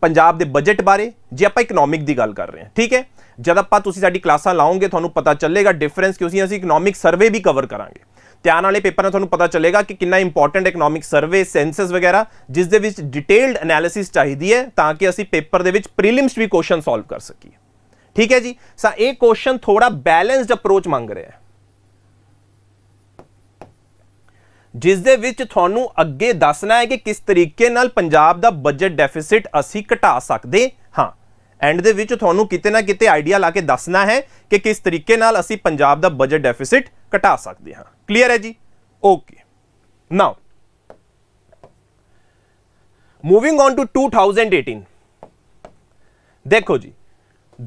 ਪੰਜਾਬ ਦੇ ਬਜਟ ਬਾਰੇ ਜੇ ਆਪਾਂ ਇਕਨੋਮਿਕ ਦੀ ਗੱਲ ਕਰ ਰਹੇ ਹਾਂ ਠੀਕ ਹੈ ਜਦ ਆਪਾਂ ਤੁਸੀਂ ਸਾਡੀ ਕਲਾਸਾਂ ਲਾਓਗੇ ਤੁਹਾਨੂੰ ਪਤਾ ਚੱਲੇਗਾ ਡਿਫਰੈਂਸ ਕਿਉਂਕਿ ਅਸੀਂ ਇਕਨੋਮਿਕ ਸਰਵੇ ਵੀ ਕਵਰ ਕਰਾਂਗੇ ਧਿਆਨ ਵਾਲੇ ਪੇਪਰਾਂ ਤੁਹਾਨੂੰ ਪਤਾ ਚੱਲੇਗਾ ਕਿ ਕਿੰਨਾ ਇੰਪੋਰਟੈਂਟ ਇਕਨੋਮਿਕ ਸਰਵੇ ਸੈਂਸਸ ਵਗੈਰਾ ਜਿਸ ਦੇ ਵਿੱਚ ਡਿਟੇਲਡ ਐਨਾਲਿਸਿਸ ਚਾਹੀਦੀ ਹੈ ਤਾਂ ਕਿ ਅਸੀਂ ਪੇਪਰ ਦੇ ਵਿੱਚ ਪ੍ਰੀਲਿਮਸ ਵੀ ਕੁਐਸਚਨ ਸੋਲਵ ਕਰ ਸਕੀਏ ਠੀਕ ਹੈ ਜੀ ਸਾ ਇਹ ਕੁਐਸਚਨ ਥੋੜਾ ਬੈਲੈਂਸਡ ਅਪਰੋਚ ਮੰਗ ਰਿਹਾ ਹੈ ਜਿਸ ਦੇ ਵਿੱਚ ਤੁਹਾਨੂੰ ਅੱਗੇ ਦੱਸਣਾ ਹੈ ਕਿ ਕਿਸ ਤਰੀਕੇ ਨਾਲ ਪੰਜਾਬ ਦਾ ਬਜਟ ਡੈਫਿਸਿਟ ਅਸੀਂ ਘਟਾ ਸਕਦੇ ਐਂਡ ਦੇ ਵਿੱਚ ਤੁਹਾਨੂੰ ਕਿਤੇ ਨਾ ਕਿਤੇ ਆਈਡੀਆ ਲਾ ਕੇ ਦੱਸਣਾ ਹੈ ਕਿ ਕਿਸ ਤਰੀਕੇ ਨਾਲ ਅਸੀਂ ਪੰਜਾਬ ਦਾ ਬਜਟ ਡੈਫਿਸਿਟ ਘਟਾ ਸਕਦੇ ਹਾਂ ਕਲੀਅਰ ਹੈ ਜੀ okay now moving on to 2018 ਦੇਖੋ ਜੀ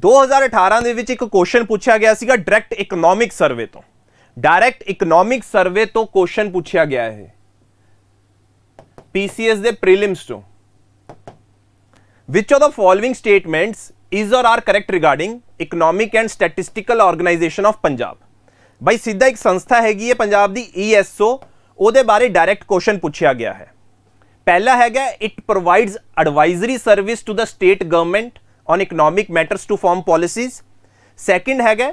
2018 ਦੇ ਵਿੱਚ ਇੱਕ ਕੁਐਸਚਨ ਪੁੱਛਿਆ ਗਿਆ ਸੀਗਾ ਡਾਇਰੈਕਟ ਇਕਨੋਮਿਕ ਸਰਵੇ ਤੋਂ ਡਾਇਰੈਕਟ ਇਕਨੋਮਿਕ ਸਰਵੇ ਤੋਂ ਕੁਐਸਚਨ ਪੁੱਛਿਆ ਗਿਆ ਹੈ ਪੀਸੀਐਸ ਦੇ ਪ੍ਰੀਲਿਮਸ ਤੋਂ Which of the following statements is or are correct regarding economic and statistical organization of Punjab? ਬਾਈ ਸਿੱਧਾ ਇੱਕ ਸੰਸਥਾ ਹੈਗੀ ਹੈ ਪੰਜਾਬ ਦੀ ESO ਉਹਦੇ ਬਾਰੇ ਡਾਇਰੈਕਟ ਕੁਐਸਚਨ ਪੁੱਛਿਆ ਗਿਆ ਹੈ ਪਹਿਲਾ ਹੈਗਾ it provides advisory service to the state government on economic matters to form policies second ਹੈਗਾ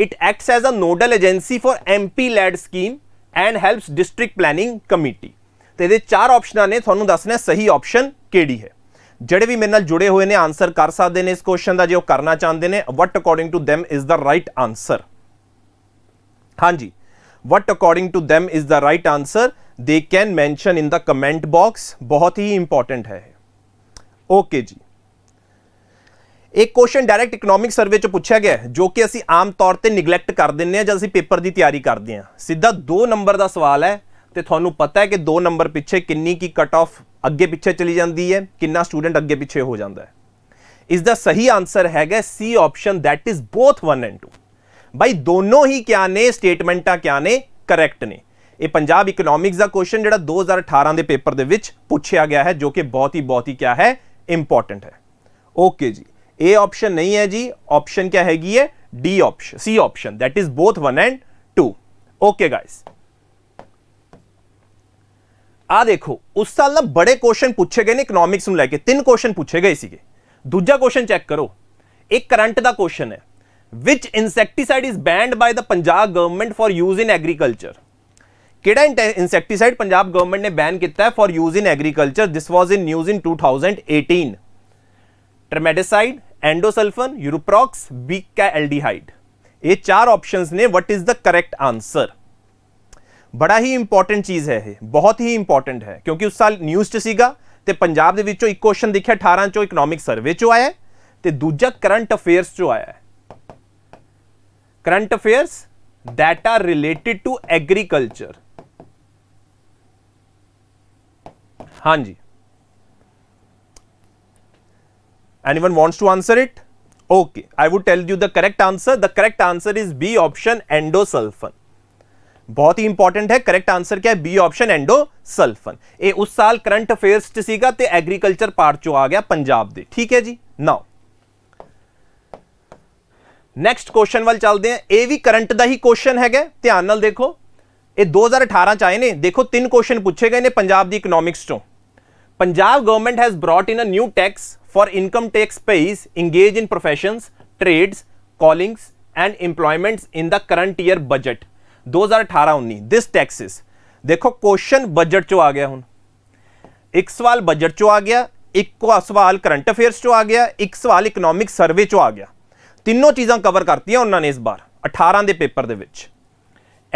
it acts as a nodal agency for MP LAD scheme and helps district planning committee ਤੇ ਇਹਦੇ ਚਾਰ ਆਪਸ਼ਨਾਂ ਨੇ ਤੁਹਾਨੂੰ ਦੱਸਣਾ ਸਹੀ ਆਪਸ਼ਨ ਕਿਹੜੀ ਹੈ ਜਿਹੜੇ ਵੀ ਮੇਰੇ ਨਾਲ ਜੁੜੇ ਹੋਏ ਨੇ ਆਨਸਰ ਕਰ ਸਕਦੇ ਨੇ ਇਸ ਕੁਐਸਚਨ ਦਾ ਜੇ ਉਹ ਕਰਨਾ ਚਾਹੁੰਦੇ ਨੇ what according to them is the right answer ਹਾਂਜੀ what according to them is the right answer they can mention in the comment box ਬਹੁਤ ਹੀ ਇੰਪੋਰਟੈਂਟ ਹੈ ਓਕੇ ਜੀ ਇੱਕ ਕੁਐਸਚਨ ਡਾਇਰੈਕਟ ਇਕਨੋਮਿਕ ਸਰਵੇ ਚ ਪੁੱਛਿਆ ਗਿਆ ਜੋ ਕਿ ਅਸੀਂ ਆਮ ਤੌਰ ਤੇ ਨਿਗਲੈਕਟ ਕਰ ਦਿੰਨੇ ਆ ਜਦ ਅਸੀਂ ਪੇਪਰ ਦੀ ਤਿਆਰੀ ਕਰਦੇ ਆ ਸਿੱਧਾ 2 ਨੰਬਰ ਦਾ ਸਵਾਲ ਹੈ ਤੇ ਤੁਹਾਨੂੰ ਪਤਾ ਹੈ ਕਿ 2 ਨੰਬਰ ਪਿੱਛੇ ਕਿੰਨੀ ਕੀ ਕਟ ਆਫ ਅੱਗੇ ਪਿੱਛੇ ਚਲੀ ਜਾਂਦੀ ਹੈ ਕਿੰਨਾ ਸਟੂਡੈਂਟ ਅੱਗੇ ਪਿੱਛੇ ਹੋ ਜਾਂਦਾ ਹੈ ਇਸ ਦਾ ਸਹੀ ਆਨਸਰ ਹੈਗਾ C option that is both 1 and 2 ਭਾਈ ਦੋਨੋਂ ਹੀ ਕਿਆ ਨੇ ਸਟੇਟਮੈਂਟਾਂ ਕਿਆ ਨੇ ਕਰੈਕਟ ਨੇ ਇਹ ਪੰਜਾਬ ਇਕਨੋਮਿਕਸ ਦਾ ਕੁਐਸਚਨ ਜਿਹੜਾ 2018 ਦੇ ਪੇਪਰ ਦੇ ਵਿੱਚ ਪੁੱਛਿਆ ਗਿਆ ਹੈ ਜੋ ਕਿ ਬਹੁਤ ਹੀ ਬਹੁਤ ਹੀ ਕਿਆ ਹੈ ਇੰਪੋਰਟੈਂਟ ਹੈ ਓਕੇ ਜੀ ਇਹ ਆਪਸ਼ਨ ਨਹੀਂ ਹੈ ਜੀ ਆਪਸ਼ਨ ਕਿਆ ਹੈਗੀ ਹੈ D option C option that is both 1 and 2 okay guys आ देखो उस साल ना बड़े क्वेश्चन पूछे गए ना इकनोमिक्स में लैके तीन क्वेश्चन पूछे गए सके दूजा क्वेश्चन चेक करो एक करंट का क्वेश्चन है which insecticide is banned by the Punjab government for use in agriculture कि इनसैक्टीसाइड पंजाब गवर्नमेंट ने बैन किया for use in agriculture this was in news in two thousand eighteen ट्रमेडिसाइड एंडोसल्फन यूरोप्रॉक्स बीक का एलडीहाइड ये चार ऑप्शन ने what is the correct answer बड़ा ही इंपॉर्टेंट चीज़ है बहुत ही इंपॉर्टेंट है क्योंकि उस साल न्यूज़ चीगा तो पंजाब एक क्वेश्चन देखिए अठारह चो इकनोमिक सर्वे चो आया तो दूजा करंट अफेयर्स चो आया current affairs that are related to agriculture हाँ जी anyone wants to answer it okay I would tell you the correct answer the correct answer is B option endosulfan ਬਹੁਤ ਹੀ ਇੰਪੋਰਟੈਂਟ ਹੈ correct answer ਕੀ ਹੈ B option ਐਂਡੋਸਲਫਨ ਇਹ ਉਸ ਸਾਲ ਕਰੰਟ ਅਫੇਅਰਸ 'ਚ ਸੀਗਾ ਤੇ ਐਗਰੀਕਲਚਰ ਪਾਰਟ 'ਚੋਂ ਆ ਗਿਆ ਪੰਜਾਬ ਦੇ ਠੀਕ ਹੈ ਜੀ ਨਾਓ ਨੈਕਸਟ ਕੁਐਸਚਨ ਵੱਲ ਚੱਲਦੇ ਆ ਇਹ ਵੀ ਕਰੰਟ ਦਾ ਹੀ ਕੁਐਸਚਨ ਹੈਗਾ ਧਿਆਨ ਨਾਲ ਦੇਖੋ ਇਹ 2018 ਚ ਆਏ ਨੇ ਦੇਖੋ ਤਿੰਨ ਕੁਐਸਚਨ ਪੁੱਛੇ ਗਏ ਨੇ ਪੰਜਾਬ ਦੀ ਇਕਨੋਮਿਕਸ ਚੋਂ Punjab government has brought in a new tax for income tax pays engage in professions trades callings and employments in the current year budget 2018-19 this taxes ਦੇਖੋ ਕੁਐਸਚਨ ਬਜਟ ਚੋਂ ਆ ਗਿਆ ਹੁਣ ਇੱਕ ਸਵਾਲ ਬਜਟ ਚੋਂ ਆ ਗਿਆ ਇੱਕ ਸਵਾਲ ਕਰੰਟ ਅਫੇਅਰਸ ਚੋਂ ਆ ਗਿਆ ਇੱਕ ਸਵਾਲ ਇਕਨੋਮਿਕ ਸਰਵੇ ਚੋਂ ਆ ਗਿਆ ਤਿੰਨੋਂ ਚੀਜ਼ਾਂ ਕਵਰ ਕਰਤੀਆਂ ਉਹਨਾਂ ਨੇ ਇਸ ਵਾਰ 18 ਦੇ ਪੇਪਰ ਦੇ ਵਿੱਚ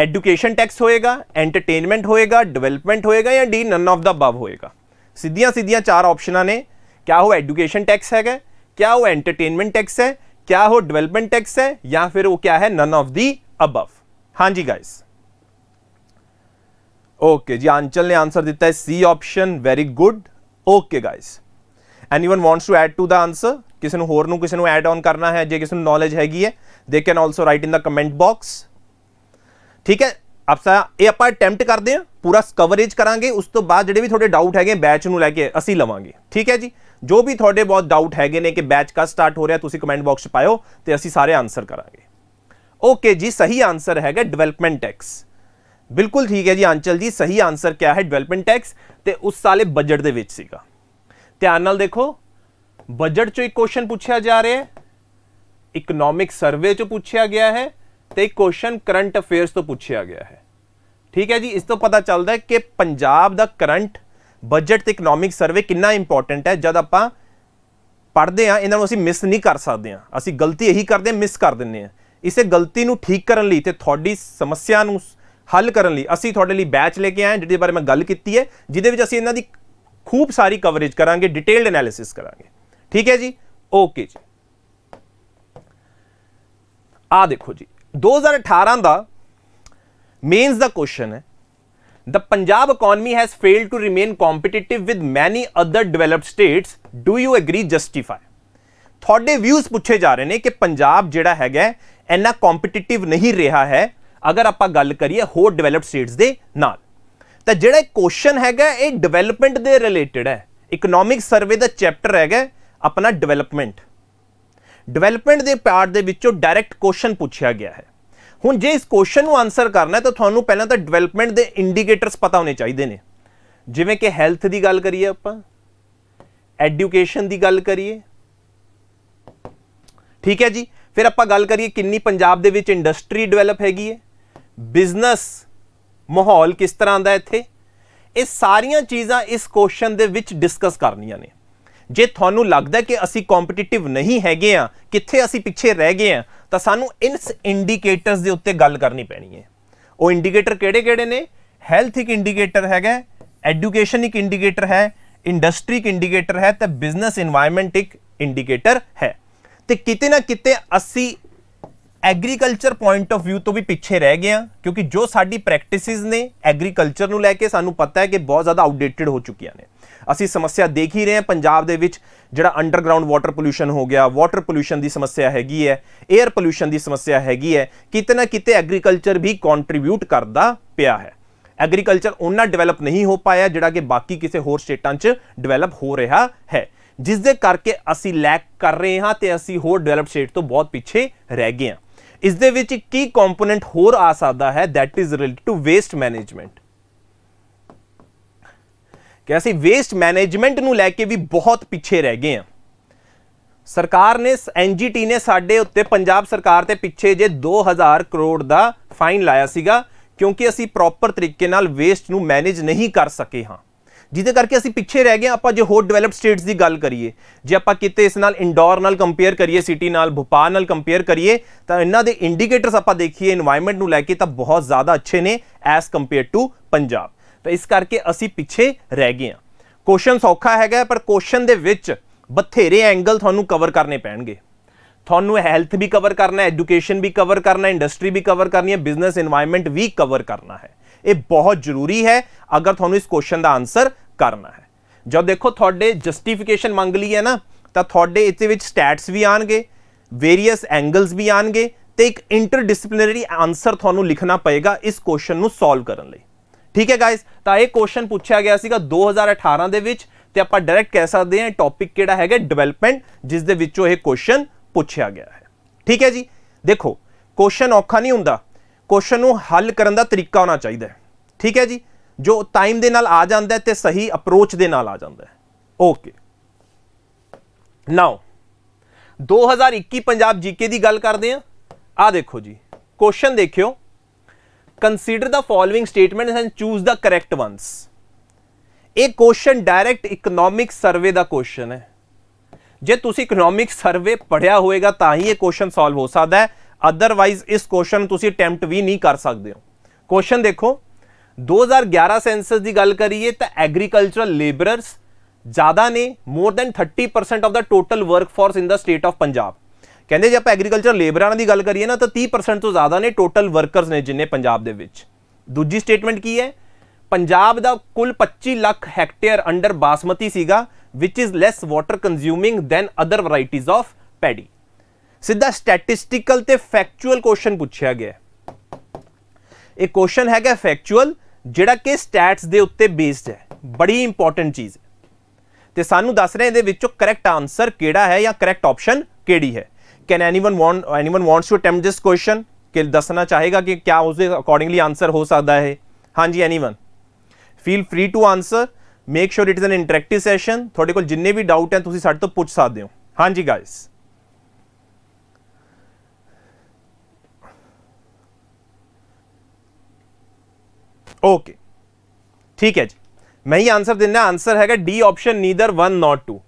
ਐਜੂਕੇਸ਼ਨ ਟੈਕਸ ਹੋਏਗਾ ਐਂਟਰਟੇਨਮੈਂਟ ਹੋਏਗਾ ਡਿਵੈਲਪਮੈਂਟ ਹੋਏਗਾ ਜਾਂ ਡੀ ਨਨ ਆਫ ਦਾ ਬਵ ਹੋਏਗਾ ਸਿੱਧੀਆਂ ਸਿੱਧੀਆਂ ਚਾਰ ਆਪਸ਼ਨਾਂ ਨੇ ਕਿਆ ਉਹ ਐਜੂਕੇਸ਼ਨ ਟੈਕਸ ਹੈਗਾ ਕਿਆ ਉਹ ਐਂਟਰਟੇਨਮੈਂਟ ਟੈਕਸ ਹੈ ਕਿਆ ਉਹ ਡਿਵੈਲਪਮੈਂਟ ਟੈਕਸ ਹੈ ਜਾਂ ਫਿਰ ਉਹ ਕਿਆ ਹੈ ਨਨ ਆਫ ਦੀ ਅਬਵ ਹਾਂਜੀ ਗਾਇਸ ਓਕੇ ਜੀ ਆਂਚਲ ਨੇ ਆਨਸਰ ਦਿੱਤਾ ਹੈ C option very good okay guys anyone wants to add to the answer ਕਿਸੇ ਨੂੰ ਹੋਰ ਨੂੰ ਕਿਸੇ ਨੂੰ ਐਡ ਆਨ ਕਰਨਾ ਹੈ ਜੇ ਕਿਸੇ ਨੂੰ ਨੌਲੇਜ ਹੈਗੀ ਹੈ they can also write in the comment box ਠੀਕ ਹੈ ਆਪਸਾ ਇਹ ਆਪਾਂ ਅਟੈਂਪਟ ਕਰਦੇ ਹਾਂ ਪੂਰਾ ਕਵਰੇਜ ਕਰਾਂਗੇ ਉਸ ਤੋਂ ਬਾਅਦ ਜਿਹੜੇ ਵੀ ਤੁਹਾਡੇ ਡਾਊਟ ਹੈਗੇ ਬੈਚ ਨੂੰ ਲੈ ਕੇ ਅਸੀਂ ਲਵਾਂਗੇ ਠੀਕ ਹੈ ਜੀ ਜੋ ਵੀ ਤੁਹਾਡੇ ਬਹੁਤ ਡਾਊਟ ਹੈਗੇ ਨੇ ਕਿ ਬੈਚ ਕਾ ਸਟਾਰਟ ਹੋ ਰਿਹਾ ਤੁਸੀਂ ਕਮੈਂਟ ਬਾਕਸ 'ਚ ਪਾਇਓ ਤੇ ਅਸੀਂ ਸਾਰੇ ਆਨਸਰ ਕਰਾਂਗੇ ਓਕੇ ਜੀ ਸਹੀ ਆਨਸਰ ਹੈਗਾ ਡਿਵੈਲਪਮੈਂਟ ਟੈਕਸ ਬਿਲਕੁਲ ਠੀਕ ਹੈ ਜੀ ਆਂਚਲ ਜੀ ਸਹੀ ਆਨਸਰ ਕਿਆ ਹੈ ਡਿਵੈਲਪਮੈਂਟ ਟੈਕਸ ਤੇ ਉਸ ਸਾਲੇ ਬਜਟ ਦੇ ਵਿੱਚ ਸੀਗਾ ਧਿਆਨ ਨਾਲ ਦੇਖੋ ਬਜਟ ਚੋਂ ਇੱਕ ਕੁਐਸਚਨ ਪੁੱਛਿਆ ਜਾ ਰਿਹਾ ਹੈ ਇਕਨੋਮਿਕ ਸਰਵੇ ਚੋਂ ਪੁੱਛਿਆ ਗਿਆ ਹੈ ਤੇ ਇੱਕ ਕੁਐਸਚਨ ਕਰੰਟ ਅਫੇਅਰਸ ਤੋਂ ਪੁੱਛਿਆ ਗਿਆ ਹੈ ਠੀਕ ਹੈ ਜੀ ਇਸ ਤੋਂ ਪਤਾ ਚੱਲਦਾ ਹੈ ਕਿ ਪੰਜਾਬ ਦਾ ਕਰੰਟ ਬਜਟ ਤੇ ਇਕਨੋਮਿਕ ਸਰਵੇ ਕਿੰਨਾ ਇੰਪੋਰਟੈਂਟ ਹੈ ਜਦ ਆਪਾਂ ਪੜ੍ਹਦੇ ਆ ਇਹਨਾਂ ਨੂੰ ਅਸੀਂ ਮਿਸ ਨਹੀਂ ਕਰ ਸਕਦੇ ਆ ਅਸੀਂ ਗਲਤੀ ਇਹੀ ਕਰਦੇ ਮਿਸ ਕਰ ਦਿੰਨੇ ਆ ਇਸੇ ਗਲਤੀ ਨੂੰ ਠੀਕ ਕਰਨ ਲਈ ਤੇ ਤੁਹਾਡੀ ਸਮੱਸਿਆ ਨੂੰ ਹੱਲ ਕਰਨ ਲਈ ਅਸੀਂ ਤੁਹਾਡੇ ਲਈ ਬੈਚ ਲੈ ਕੇ ਆਏ ਜਿਹਦੇ ਬਾਰੇ ਮੈਂ ਗੱਲ ਕੀਤੀ ਹੈ ਜਿਹਦੇ ਵਿੱਚ ਅਸੀਂ ਇਹਨਾਂ ਦੀ ਖੂਬ ਸਾਰੀ ਕਵਰੇਜ ਕਰਾਂਗੇ ਡਿਟੇਲਡ ਐਨਾਲਿਸਿਸ ਕਰਾਂਗੇ ਠੀਕ ਹੈ ਜੀ ਓਕੇ ਜੀ ਆ ਦੇਖੋ ਜੀ 2018 ਦਾ ਮੇਨਸ ਦਾ ਕੁਐਸਚਨ ਹੈ the Punjab economy has failed to remain competitive with many other developed states do you agree justify ਤੁਹਾਡੇ ਵਿਊਜ਼ ਪੁੱਛੇ ਜਾ ਰਹੇ ਨੇ ਕਿ ਪੰਜਾਬ ਜਿਹੜਾ ਹੈਗਾ ਇੰਨਾ ਕੰਪੀਟੀਟਿਵ ਨਹੀਂ ਰਿਹਾ ਹੈ ਅਗਰ ਆਪਾਂ ਗੱਲ ਕਰੀਏ ਹੋਰ ਡਿਵੈਲਪਡ ਸਟੇਟਸ ਦੇ ਨਾਲ ਤਾਂ ਜਿਹੜਾ ਕੁਐਸਚਨ ਹੈਗਾ ਇਹ ਡਿਵੈਲਪਮੈਂਟ ਦੇ ਰਿਲੇਟਡ ਹੈ ਇਕਨੋਮਿਕ ਸਰਵੇ ਦਾ ਚੈਪਟਰ ਹੈਗਾ ਆਪਣਾ ਡਿਵੈਲਪਮੈਂਟ ਡਿਵੈਲਪਮੈਂਟ ਦੇ ਪਾਰਟ ਦੇ ਵਿੱਚੋਂ ਡਾਇਰੈਕਟ ਕੁਐਸਚਨ ਪੁੱਛਿਆ ਗਿਆ ਹੈ ਹੁਣ ਜੇ ਇਸ ਕੁਐਸਚਨ ਨੂੰ ਆਨਸਰ ਕਰਨਾ ਹੈ ਤਾਂ ਤੁਹਾਨੂੰ ਪਹਿਲਾਂ ਤਾਂ ਡਿਵੈਲਪਮੈਂਟ ਦੇ ਇੰਡੀਕੇਟਰਸ ਪਤਾ ਹੋਣੇ ਚਾਹੀਦੇ ਨੇ ਜਿਵੇਂ ਕਿ ਹੈਲਥ ਦੀ ਗੱਲ ਕਰੀਏ ਆਪਾਂ ਐਜੂਕੇਸ਼ਨ ਦੀ ਗੱਲ ਕਰੀਏ ਠੀਕ ਹੈ ਜੀ ਫਿਰ ਆਪਾਂ ਗੱਲ ਕਰੀਏ ਕਿੰਨੀ ਪੰਜਾਬ ਦੇ ਵਿੱਚ ਇੰਡਸਟਰੀ ਡਿਵੈਲਪ ਹੈਗੀ ਹੈ ਬਿਜ਼ਨਸ ਮਾਹੌਲ ਕਿਸ ਤਰ੍ਹਾਂ ਦਾ ਇੱਥੇ ਇਹ ਸਾਰੀਆਂ ਚੀਜ਼ਾਂ ਇਸ ਕੁਐਸਚਨ ਦੇ ਵਿੱਚ ਡਿਸਕਸ ਕਰਨੀਆਂ ਨੇ ਜੇ ਤੁਹਾਨੂੰ ਲੱਗਦਾ ਕਿ ਅਸੀਂ ਕੰਪੀਟੀਟਿਵ ਨਹੀਂ ਹੈਗੇ ਆ ਕਿੱਥੇ ਅਸੀਂ ਪਿੱਛੇ ਰਹਿ ਗਏ ਆ ਤਾਂ ਸਾਨੂੰ ਇਨਸ ਇੰਡੀਕੇਟਰਸ ਦੇ ਉੱਤੇ ਗੱਲ ਕਰਨੀ ਪੈਣੀ ਹੈ ਉਹ ਇੰਡੀਕੇਟਰ ਕਿਹੜੇ-ਕਿਹੜੇ ਨੇ ਹੈਲਥ ਇੱਕ ਇੰਡੀਕੇਟਰ ਹੈਗਾ ਐਜੂਕੇਸ਼ਨ ਇੱਕ ਇੰਡੀਕੇਟਰ ਹੈ ਇੰਡਸਟਰੀ ਇੱਕ ਇੰਡੀਕੇਟਰ ਹੈ ਤੇ ਬਿਜ਼ਨਸ ਇਨਵਾਇਰਨਮੈਂਟ ਇੱਕ ਇੰਡੀਕੇਟਰ ਹੈ ਤੇ ਕਿਤੇ ਨਾ ਕਿਤੇ ਅਸੀਂ ਐਗਰੀਕਲਚਰ ਪੁਆਇੰਟ ਆਫ View ਤੋਂ ਵੀ ਪਿੱਛੇ ਰਹਿ ਗਏ ਆ ਕਿਉਂਕਿ ਜੋ ਸਾਡੀ ਪ੍ਰੈਕਟਿਸਿਸ ਨੇ ਐਗਰੀਕਲਚਰ ਨੂੰ ਲੈ ਕੇ ਸਾਨੂੰ ਪਤਾ ਹੈ ਕਿ ਬਹੁਤ ਜ਼ਿਆਦਾ ਆਊਟਡੇਟਡ ਹੋ ਚੁੱਕੀਆਂ ਨੇ ਅਸੀਂ ਸਮੱਸਿਆ ਦੇਖ ਹੀ ਰਹੇ ਹਾਂ ਪੰਜਾਬ ਦੇ ਵਿੱਚ ਜਿਹੜਾ ਅੰਡਰਗਰਾਉਂਡ ਵਾਟਰ ਪੋਲੂਸ਼ਨ ਹੋ ਗਿਆ ਵਾਟਰ ਪੋਲੂਸ਼ਨ ਦੀ ਸਮੱਸਿਆ ਹੈਗੀ ਹੈ 에ਅਰ ਪੋਲੂਸ਼ਨ ਦੀ ਸਮੱਸਿਆ ਹੈਗੀ ਹੈ ਕਿਤੇ ਨਾ ਕਿਤੇ ਐਗਰੀਕਲਚਰ ਵੀ ਕੰਟਰੀਬਿਊਟ ਕਰਦਾ ਪਿਆ ਹੈ ਐਗਰੀਕਲਚਰ ਉਹਨਾਂ ਡਿਵੈਲਪ ਨਹੀਂ ਹੋ ਪਾਇਆ ਜਿਹੜਾ ਕਿ ਬਾਕੀ ਕਿਸੇ ਹੋਰ ਸਟੇਟਾਂ 'ਚ ਡਿਵੈਲਪ ਹੋ ਰਿਹਾ ਹੈ ਜਿਸ ਦੇ ਕਰਕੇ ਅਸੀਂ ਲੈਕ ਕਰ ਰਹੇ ਹਾਂ ਤੇ ਅਸੀਂ ਹੋਰ ਡਿਵੈਲਪਡ ਸਟੇਟ ਤੋਂ ਬਹੁਤ ਪਿੱਛੇ ਰਹਿ ਗਏ ਹਾਂ ਇਸ ਦੇ ਵਿੱਚ ਕੀ ਕੰਪੋਨੈਂਟ ਹੋਰ ਆ ਸਕਦਾ ਹੈ that is related to waste management ਕਿ ਅਸੀਂ ਵੇਸਟ ਮੈਨੇਜਮੈਂਟ ਨੂੰ ਲੈ ਕੇ ਵੀ ਬਹੁਤ ਪਿੱਛੇ ਰਹਿ ਗਏ ਹਾਂ ਸਰਕਾਰ ਨੇ ਐਨਜੀਟੀ ਨੇ ਸਾਡੇ ਉੱਤੇ ਪੰਜਾਬ ਸਰਕਾਰ ਤੇ ਪਿੱਛੇ ਜੇ 2000 ਕਰੋੜ ਦਾ ਫਾਈਨ ਲਾਇਆ ਸੀਗਾ ਕਿਉਂਕਿ ਅਸੀਂ ਪ੍ਰੋਪਰ ਤਰੀਕੇ ਨਾਲ ਵੇਸਟ ਨੂੰ ਮੈਨੇਜ ਨਹੀਂ ਕਰ ਸਕੇ ਹਾਂ ਜਿਹਦੇ ਕਰਕੇ ਅਸੀਂ ਪਿੱਛੇ ਰਹਿ ਗਏ ਆਪਾਂ ਜੇ ਹੋਰ ਡਿਵੈਲਪਡ ਸਟੇਟਸ ਦੀ ਗੱਲ ਕਰੀਏ ਜੇ ਆਪਾਂ ਕਿਤੇ ਇਸ ਨਾਲ ਇੰਡੋਰ ਨਾਲ ਕੰਪੇਅਰ ਕਰੀਏ ਸਿਟੀ ਨਾਲ ਭੋਪਾਲ ਨਾਲ ਕੰਪੇਅਰ ਕਰੀਏ ਤਾਂ ਇਹਨਾਂ ਦੇ ਇੰਡੀਕੇਟਰਸ ਆਪਾਂ ਦੇਖੀਏ এনवायरमेंट ਨੂੰ ਲੈ ਕੇ ਤਾਂ ਬਹੁਤ ਜ਼ਿਆਦਾ ਅੱਛੇ ਨੇ ਐਸ ਕੰਪੇਅਰ ਟੂ ਪੰਜਾਬ ਤਾਂ ਇਸ ਕਰਕੇ ਅਸੀਂ ਪਿੱਛੇ ਰਹਿ ਗਏ ਆ ਕੁਐਸਚਨ ਸੌਖਾ ਹੈਗਾ ਪਰ ਕੁਐਸਚਨ ਦੇ ਵਿੱਚ ਬਥੇਰੇ ਐਂਗਲ ਤੁਹਾਨੂੰ ਕਵਰ ਕਰਨੇ ਪੈਣਗੇ ਤੁਹਾਨੂੰ ਹੈਲਥ ਵੀ ਕਵਰ ਕਰਨਾ ਹੈ ਐਜੂਕੇਸ਼ਨ ਵੀ ਕਵਰ ਕਰਨਾ ਹੈ ਇੰਡਸਟਰੀ ਵੀ ਕਵਰ ਕਰਨੀ ਹੈ ਬਿਜ਼ਨਸ এনवायरमेंट ਵੀ ਕਵਰ ਕਰਨਾ ਹੈ ਇਹ ਬਹੁਤ ਜ਼ਰੂਰੀ ਹੈ ਅਗਰ ਤੁਹਾਨੂੰ ਇਸ ਕੁਐਸਚਨ ਦਾ ਆਨਸਰ ਕਰਨਾ ਹੈ ਜਦ ਦੇਖੋ ਤੁਹਾਡੇ ਜਸਟੀਫਿਕੇਸ਼ਨ ਮੰਗ ਲਈ ਹੈ ਨਾ ਤਾਂ ਤੁਹਾਡੇ ਇਤੇ ਵਿੱਚ ਸਟੈਟਸ ਵੀ ਆਣਗੇ ਵੇਰੀਅਸ ਐਂਗਲਸ ਵੀ ਆਣਗੇ ਤੇ ਇੱਕ ਇੰਟਰਡਿਸਪਲਿਨਰੀ ਆਨਸਰ ਤੁਹਾਨੂੰ ਲਿਖਣਾ ਪਏਗਾ ਇਸ ਕੁਐਸਚਨ ਨੂੰ ਸੋਲਵ ਕਰਨ ਲਈ ਠੀਕ ਹੈ ਗਾਇਸ ਤਾਂ ਇਹ ਕੁਐਸਚਨ ਪੁੱਛਿਆ ਗਿਆ ਸੀਗਾ 2018 ਦੇ ਵਿੱਚ ਤੇ ਆਪਾਂ ਡਾਇਰੈਕਟ ਕਹਿ ਸਕਦੇ ਹਾਂ ਟੌਪਿਕ ਕਿਹੜਾ ਹੈਗਾ ਡਿਵੈਲਪਮੈਂਟ ਜਿਸ ਦੇ ਵਿੱਚੋਂ ਇਹ ਕੁਐਸਚਨ ਪੁੱਛਿਆ ਗਿਆ ਹੈ ਠੀਕ ਹੈ ਜੀ ਦੇਖੋ ਕੁਐਸਚਨ ਔਖਾ ਨਹੀਂ ਹੁੰਦਾ ਕੁਐਸਚਨ ਨੂੰ ਹੱਲ ਕਰਨ ਦਾ ਤਰੀਕਾ ਹੋਣਾ ਚਾਹੀਦਾ ਹੈ ਠੀਕ ਹੈ ਜੀ ਜੋ ਟਾਈਮ ਦੇ ਨਾਲ ਆ ਜਾਂਦਾ ਹੈ ਤੇ ਸਹੀ ਅਪਰੋਚ ਦੇ ਨਾਲ ਆ ਜਾਂਦਾ ਹੈ ਓਕੇ ਨਾਓ 2021 ਪੰਜਾਬ ਜੀਕੇ ਦੀ ਗੱਲ ਕਰਦੇ ਆ ਆ ਦੇਖੋ ਜੀ ਕੁਐਸਚਨ ਦੇਖਿਓ consider the following statements and choose the correct ones ਇਹ ਕੁਐਸਚਨ ਡਾਇਰੈਕਟ ਇਕਨੋਮਿਕ ਸਰਵੇ ਦਾ ਕੁਐਸਚਨ ਹੈ ਜੇ ਤੁਸੀਂ ਇਕਨੋਮਿਕ ਸਰਵੇ ਪੜਿਆ ਹੋਵੇਗਾ ਤਾਂ ਹੀ ਇਹ ਕੁਐਸਚਨ ਸੋਲਵ ਹੋ ਸਕਦਾ ਹੈ ਅਦਰਵਾਈਜ਼ ਇਸ ਕੁਐਸਚਨ ਤੁਸੀਂ ਅਟੈਂਪਟ ਵੀ ਨਹੀਂ ਕਰ ਸਕਦੇ ਹੋ ਕੁਐਸਚਨ ਦੇਖੋ 2011 ਸੈਂਸਸ ਦੀ ਗੱਲ ਕਰੀਏ ਤਾਂ ਐਗਰੀਕਲਚਰਲ ਲੇਬਰਰਸ ਜ਼ਿਆਦਾ ਨੇ more than 30% of the total workforce in the state of Punjab ਕਹਿੰਦੇ ਜੇ ਆਪਾਂ ਐਗਰੀਕਲਚਰ ਲੇਬਰਾਂ ਦੀ ਗੱਲ ਕਰੀਏ ਨਾ ਤਾਂ 30% ਤੋਂ ਜ਼ਿਆਦਾ ਨੇ ਟੋਟਲ ਵਰਕਰਸ ਨੇ ਜਿੰਨੇ ਪੰਜਾਬ ਦੇ ਵਿੱਚ ਦੂਜੀ ਸਟੇਟਮੈਂਟ ਕੀ ਹੈ ਪੰਜਾਬ ਦਾ ਕੁੱਲ 25 ਲੱਖ ਹੈਕਟੇਅਰ ਅੰਡਰ ਬਾਸਮਤੀ ਸੀਗਾ which is less water consuming than other varieties of paddy ਸਿੱਧਾ ਸਟੈਟਿਸਟੀਕਲ ਤੇ ਫੈਕਚੁਅਲ ਕੁਐਸਚਨ ਪੁੱਛਿਆ ਗਿਆ ਇਹ ਕੁਐਸਚਨ ਹੈਗਾ ਫੈਕਚੁਅਲ ਜਿਹੜਾ ਕਿ ਸਟੈਟਸ ਦੇ ਉੱਤੇ ਬੇਸਡ ਹੈ ਬੜੀ ਇੰਪੋਰਟੈਂਟ ਚੀਜ਼ ਤੇ ਸਾਨੂੰ ਦੱਸ ਰਹੇ ਇਹਦੇ ਵਿੱਚੋਂ ਕਰੈਕਟ ਆਨਸਰ ਕਿਹੜਾ ਹੈ ਜਾਂ ਕਰੈਕਟ ਆਪਸ਼ਨ ਕਿਹੜੀ ਹੈ can anyone want anyone wants to attempt this question ਕਿ ਦੱਸਣਾ ਚਾਹੇਗਾ ਕਿ ਕਿਆ ਉਸ ਦੇ ਅਕੋਰਡਿੰਗਲੀ ਆਨਸਰ ਹੋ ਸਕਦਾ ਹੈ ਹਾਂਜੀ anyone feel free to answer make sure it is an interactive session ਤੁਹਾਡੇ ਕੋਲ ਜਿੰਨੇ ਵੀ ਡਾਊਟ ਹੈ ਤੁਸੀਂ ਸਾਡੇ ਤੋਂ ਪੁੱਛ ਸਕਦੇ ਹੋ ਹਾਂਜੀ ਗਾਇਸ ਓਕੇ ਠੀਕ ਹੈ ਜੀ ਮੈਂ ਹੀ ਆਨਸਰ ਦਿੰਦਾ ਆਨਸਰ ਹੈਗਾ ਡੀ ਆਪਸ਼ਨ ਨੀਦਰ 1 ਨਾਟ 2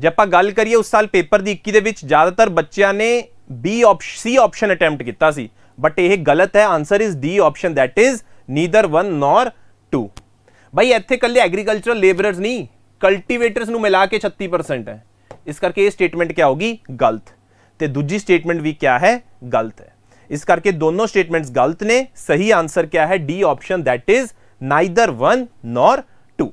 ਜੇ ਆਪਾਂ ਗੱਲ ਕਰੀਏ ਉਸ ਸਾਲ ਪੇਪਰ ਦੀ 21 ਦੇ ਵਿੱਚ ਜ਼ਿਆਦਾਤਰ ਬੱਚਿਆਂ ਨੇ B option C option attempt ਕੀਤਾ ਸੀ ਬਟ ਇਹ ਗਲਤ ਹੈ answer is D option that is neither 1 nor 2 ਭਾਈ ਇੱਥੇ ਕੱਲੇ ਐਗਰੀਕਲਚਰਲ ਲੇਬਰਰਸ ਨਹੀਂ ਕਲਟੀਵੇਟਰਸ ਨੂੰ ਮਿਲਾ ਕੇ 36% ਹੈ ਇਸ ਕਰਕੇ ਇਹ ਸਟੇਟਮੈਂਟ ਕੀ ਹੋਗੀ ਗਲਤ ਤੇ ਦੂਜੀ ਸਟੇਟਮੈਂਟ ਵੀ ਕੀ ਹੈ ਗਲਤ ਹੈ ਇਸ ਕਰਕੇ ਦੋਨੋਂ ਸਟੇਟਮੈਂਟਸ ਗਲਤ ਨੇ ਸਹੀ ਆਨਸਰ ਕਿਆ ਹੈ D option that is neither 1 nor 2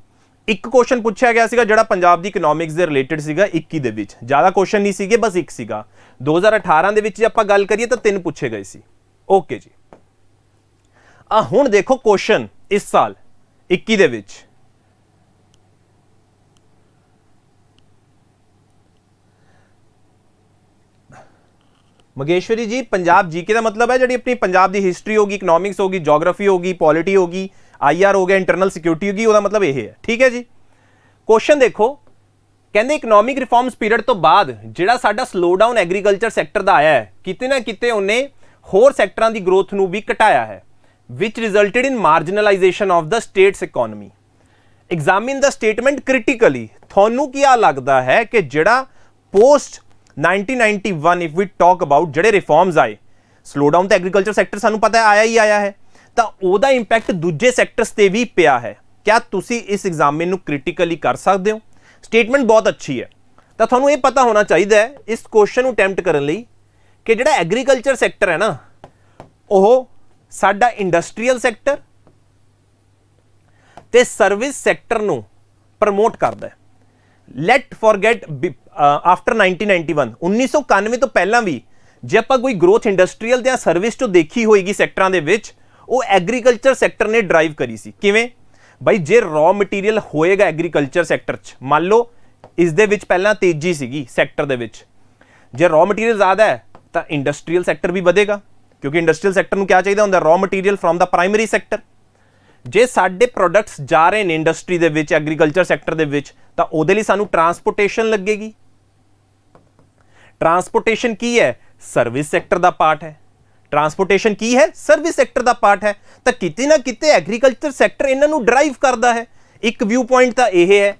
ਇੱਕ ਕੁਐਸਚਨ ਪੁੱਛਿਆ ਗਿਆ ਸੀਗਾ ਜਿਹੜਾ ਪੰਜਾਬ ਦੀ ਇਕਨੋਮਿਕਸ ਦੇ ਰਿਲੇਟਡ ਸੀਗਾ 21 ਦੇ ਵਿੱਚ ਜ਼ਿਆਦਾ ਕੁਐਸਚਨ ਨਹੀਂ ਸੀਗੇ ਬਸ ਇੱਕ ਸੀਗਾ 2018 ਦੇ ਵਿੱਚ ਜੇ ਆਪਾਂ ਗੱਲ ਕਰੀਏ ਤਾਂ ਤਿੰਨ ਪੁੱਛੇ ਗਏ ਸੀ ਓਕੇ ਜੀ ਆ ਹੁਣ ਦੇਖੋ ਕੁਐਸਚਨ ਇਸ ਸਾਲ 21 ਦੇ ਵਿੱਚ ਮਗੇਸ਼ਵਰੀ ਜੀ ਪੰਜਾਬ ਜੀਕੇ ਦਾ ਮਤਲਬ ਹੈ ਜਿਹੜੀ ਆਪਣੀ ਪੰਜਾਬ ਦੀ ਹਿਸਟਰੀ ਹੋਗੀ ਇਕਨੋਮਿਕਸ ਹੋਗੀ ਜੀਓਗ੍ਰਾਫੀ ਹੋਗੀ ਪੋਲਿਟੀ ਹੋਗੀ ਆਈਆਰ ਹੋ ਗਿਆ ਇੰਟਰਨਲ ਸਿਕਿਉਰਿਟੀ ਹੋਗੀ ਉਹਦਾ ਮਤਲਬ ਇਹ ਹੈ ਠੀਕ ਹੈ ਜੀ ਕੁਐਸਚਨ ਦੇਖੋ ਕਹਿੰਦੇ ਇਕਨੋਮਿਕ ਰਿਫਾਰਮਸ ਪੀਰੀਅਡ ਤੋਂ ਬਾਅਦ ਜਿਹੜਾ ਸਾਡਾ ਸਲੋ ਡਾਊਨ ਐਗਰੀਕਲਚਰ ਸੈਕਟਰ ਦਾ ਆਇਆ ਹੈ ਕਿਤੇ ਨਾ ਕਿਤੇ ਉਹਨੇ ਹੋਰ ਸੈਕਟਰਾਂ ਦੀ ਗਰੋਥ ਨੂੰ ਵੀ ਘਟਾਇਆ ਹੈ which resulted in marginalization of the state's economy examine the statement critically ਤੁਹਾਨੂੰ ਕੀ ਆ ਲੱਗਦਾ ਹੈ ਕਿ ਜਿਹੜਾ post 1991 if we talk about ਜਿਹੜੇ ਰਿਫਾਰਮਸ ਆਏ ਸਲੋ ਡਾਊਨ ਤਾਂ ਐਗਰੀਕਲਚਰ ਸੈਕਟਰ ਸਾਨੂੰ ਪਤਾ ਆਇਆ ਹੀ ਆਇਆ ਹੈ ਤਾਂ ਉਹਦਾ ਇੰਪੈਕਟ ਦੂਜੇ ਸੈਕਟਰਸ ਤੇ ਵੀ ਪਿਆ ਹੈ ਕਿਆ ਤੁਸੀਂ ਇਸ ਐਗਜ਼ਾਮ ਨੂੰ ਕ੍ਰਿਟੀਕਲੀ ਕਰ ਸਕਦੇ ਹੋ ਸਟੇਟਮੈਂਟ ਬਹੁਤ ਅੱਛੀ ਹੈ ਤਾਂ ਤੁਹਾਨੂੰ ਇਹ ਪਤਾ ਹੋਣਾ ਚਾਹੀਦਾ ਹੈ ਇਸ ਕੁਐਸਚਨ ਨੂੰ ਅਟੈਂਪਟ ਕਰਨ ਲਈ ਕਿ ਜਿਹੜਾ ਐਗਰੀਕਲਚਰ ਸੈਕਟਰ ਹੈ ਨਾ ਉਹ ਸਾਡਾ ਇੰਡਸਟਰੀਅਲ ਸੈਕਟਰ ਤੇ ਸਰਵਿਸ ਸੈਕਟਰ ਨੂੰ ਪ੍ਰਮੋਟ ਕਰਦਾ ਹੈ ਲੈਟ ਫੋਰਗੇਟ ਆਫਟਰ 1991 1991 ਤੋਂ ਪਹਿਲਾਂ ਵੀ ਜੇ ਆਪਾਂ ਕੋਈ ਗਰੋਥ ਇੰਡਸਟਰੀਅਲ ਜਾਂ ਸਰਵਿਸ ਤੋਂ ਦੇਖੀ ਹੋਏਗੀ ਸੈਕਟਰਾਂ ਦੇ ਵਿੱਚ ਉਹ ਐਗਰੀਕਲਚਰ ਸੈਕਟਰ ਨੇ ਡਰਾਈਵ ਕਰੀ ਸੀ ਕਿਵੇਂ ਬਾਈ ਜੇ ਰॉ ਮਟੀਰੀਅਲ ਹੋਏਗਾ ਐਗਰੀਕਲਚਰ ਸੈਕਟਰ 'ਚ ਮੰਨ ਲਓ ਇਸ ਦੇ ਵਿੱਚ ਪਹਿਲਾਂ ਤੇਜ਼ੀ ਸੀਗੀ ਸੈਕਟਰ ਦੇ ਵਿੱਚ ਜੇ ਰॉ ਮਟੀਰੀਅਲ ਜ਼ਿਆਦਾ ਹੈ ਤਾਂ ਇੰਡਸਟਰੀਅਲ ਸੈਕਟਰ ਵੀ ਵਧੇਗਾ ਕਿਉਂਕਿ ਇੰਡਸਟਰੀਅਲ ਸੈਕਟਰ ਨੂੰ ਕੀ ਚਾਹੀਦਾ ਹੁੰਦਾ ਰॉ ਮਟੀਰੀਅਲ ਫਰਮ ਦਾ ਪ੍ਰਾਇਮਰੀ ਸੈਕਟਰ ਜੇ ਸਾਡੇ ਪ੍ਰੋਡਕਟਸ ਜਾ ਰਹੇ ਨੇ ਇੰਡਸਟਰੀ ਦੇ ਵਿੱਚ ਐਗਰੀਕਲਚਰ ਸੈਕਟਰ ਦੇ ਵਿੱਚ ਤਾਂ ਉਹਦੇ ਲਈ ਸਾਨੂੰ ਟਰਾਂਸਪੋਰਟੇਸ਼ਨ ਲੱਗੇਗੀ ਟਰਾਂਸਪੋਰਟੇਸ਼ਨ ਕੀ ਹੈ ਸਰਵਿਸ ਸੈਕਟਰ ਦਾ ਪਾਰਟ ਹੈ ਟਰਾਂਸਪੋਰਟੇਸ਼ਨ ਕੀ ਹੈ ਸਰਵਿਸ ਸੈਕਟਰ ਦਾ ਪਾਰਟ ਹੈ ਤਾਂ ਕਿਤੇ ਨਾ ਕਿਤੇ ਐਗਰੀਕਲਚਰ ਸੈਕਟਰ ਇਹਨਾਂ ਨੂੰ ਡਰਾਈਵ ਕਰਦਾ ਹੈ ਇੱਕ ਵਿਊ ਪੁਆਇੰਟ ਤਾਂ ਇਹ ਹੈ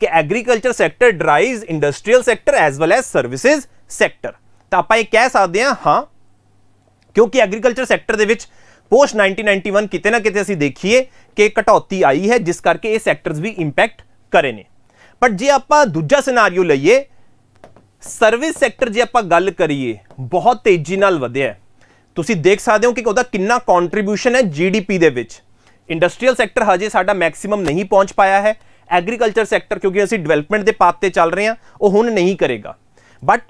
ਕਿ agriculture sector drives industrial sector as well as services sector ਤਾਂ ਆਪਾਂ ਇਹ ਕਹਿ ਸਕਦੇ ਹਾਂ ਹਾਂ ਕਿਉਂਕਿ ਐਗਰੀਕਲਚਰ ਸੈਕਟਰ ਦੇ ਵਿੱਚ ਪੋਸਟ 1991 ਕਿਤੇ ਨਾ ਕਿਤੇ ਅਸੀਂ ਦੇਖੀਏ ਕਿ ਕਟੌਤੀ ਆਈ ਹੈ ਜਿਸ ਕਰਕੇ ਇਹ ਸੈਕਟਰਸ ਵੀ ਇੰਪੈਕਟ ਕਰੇ ਨੇ ਪਰ ਜੇ ਆਪਾਂ ਦੂਜਾ ਸਿਨੈਰੀਓ ਲਈਏ ਸਰਵਿਸ ਸੈਕਟਰ ਜੇ ਆਪਾਂ ਗੱਲ ਕਰੀਏ ਬਹੁਤ ਤੇਜ਼ੀ ਨਾਲ ਵਧਿਆ ਤੁਸੀਂ ਦੇਖ ਸਕਦੇ ਹੋ ਕਿ ਉਹਦਾ ਕਿੰਨਾ ਕੰਟਰੀਬਿਊਸ਼ਨ ਹੈ ਜੀਡੀਪੀ ਦੇ ਵਿੱਚ ਇੰਡਸਟਰੀਅਲ ਸੈਕਟਰ ਹਜੇ ਸਾਡਾ ਮੈਕਸਿਮਮ ਨਹੀਂ ਪਹੁੰਚ ਪਾਇਆ ਹੈ ਐਗਰੀਕਲਚਰ ਸੈਕਟਰ ਕਿਉਂਕਿ ਅਸੀਂ ਡਿਵੈਲਪਮੈਂਟ ਦੇ ਪਾਥ ਤੇ ਚੱਲ ਰਹੇ ਹਾਂ ਉਹ ਹੁਣ ਨਹੀਂ ਕਰੇਗਾ ਬਟ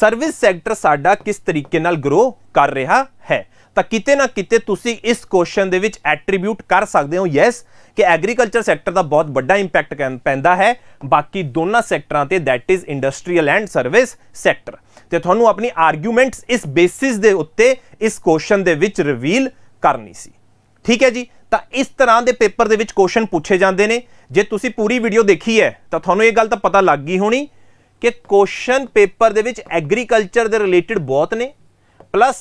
ਸਰਵਿਸ ਸੈਕਟਰ ਸਾਡਾ ਕਿਸ ਤਰੀਕੇ ਨਾਲ ਗਰੋ ਕਰ ਰਿਹਾ ਹੈ ਤਾਂ ਕਿਤੇ ਨਾ ਕਿਤੇ ਤੁਸੀਂ ਇਸ ਕੁਐਸਚਨ ਦੇ ਵਿੱਚ ਐਟਰੀਬਿਊਟ ਕਰ ਸਕਦੇ ਹੋ ਯੈਸ ਕਿ ਐਗਰੀਕਲਚਰ ਸੈਕਟਰ ਦਾ ਬਹੁਤ ਵੱਡਾ ਇੰਪੈਕਟ ਪੈਂਦਾ ਹੈ ਬਾਕੀ ਦੋਨਾਂ ਸੈਕਟਰਾਂ ਤੇ that is industrial and service sector ਤੇ ਤੁਹਾਨੂੰ ਆਪਣੀ ਆਰਗੂਮੈਂਟਸ ਇਸ ਬੇਸਿਸ ਦੇ ਉੱਤੇ ਇਸ ਕੁਐਸਚਨ ਦੇ ਵਿੱਚ ਰਿਵੀਲ ਕਰਨੀ ਸੀ ਠੀਕ ਹੈ ਜੀ ਤਾਂ ਇਸ ਤਰ੍ਹਾਂ ਦੇ ਪੇਪਰ ਦੇ ਵਿੱਚ ਕੁਐਸਚਨ ਪੁੱਛੇ ਜਾਂਦੇ ਨੇ ਜੇ ਤੁਸੀਂ ਪੂਰੀ ਵੀਡੀਓ ਦੇਖੀ ਹੈ ਤਾਂ ਤੁਹਾਨੂੰ ਇਹ ਗੱਲ ਤਾਂ ਪਤਾ ਲੱਗ ਗਈ ਹੋਣੀ ਕਿ ਕੁਐਸਚਨ ਪੇਪਰ ਦੇ ਵਿੱਚ ਐਗਰੀਕਲਚਰ ਦੇ ਰਿਲੇਟਡ ਬਹੁਤ ਨੇ ਪਲੱਸ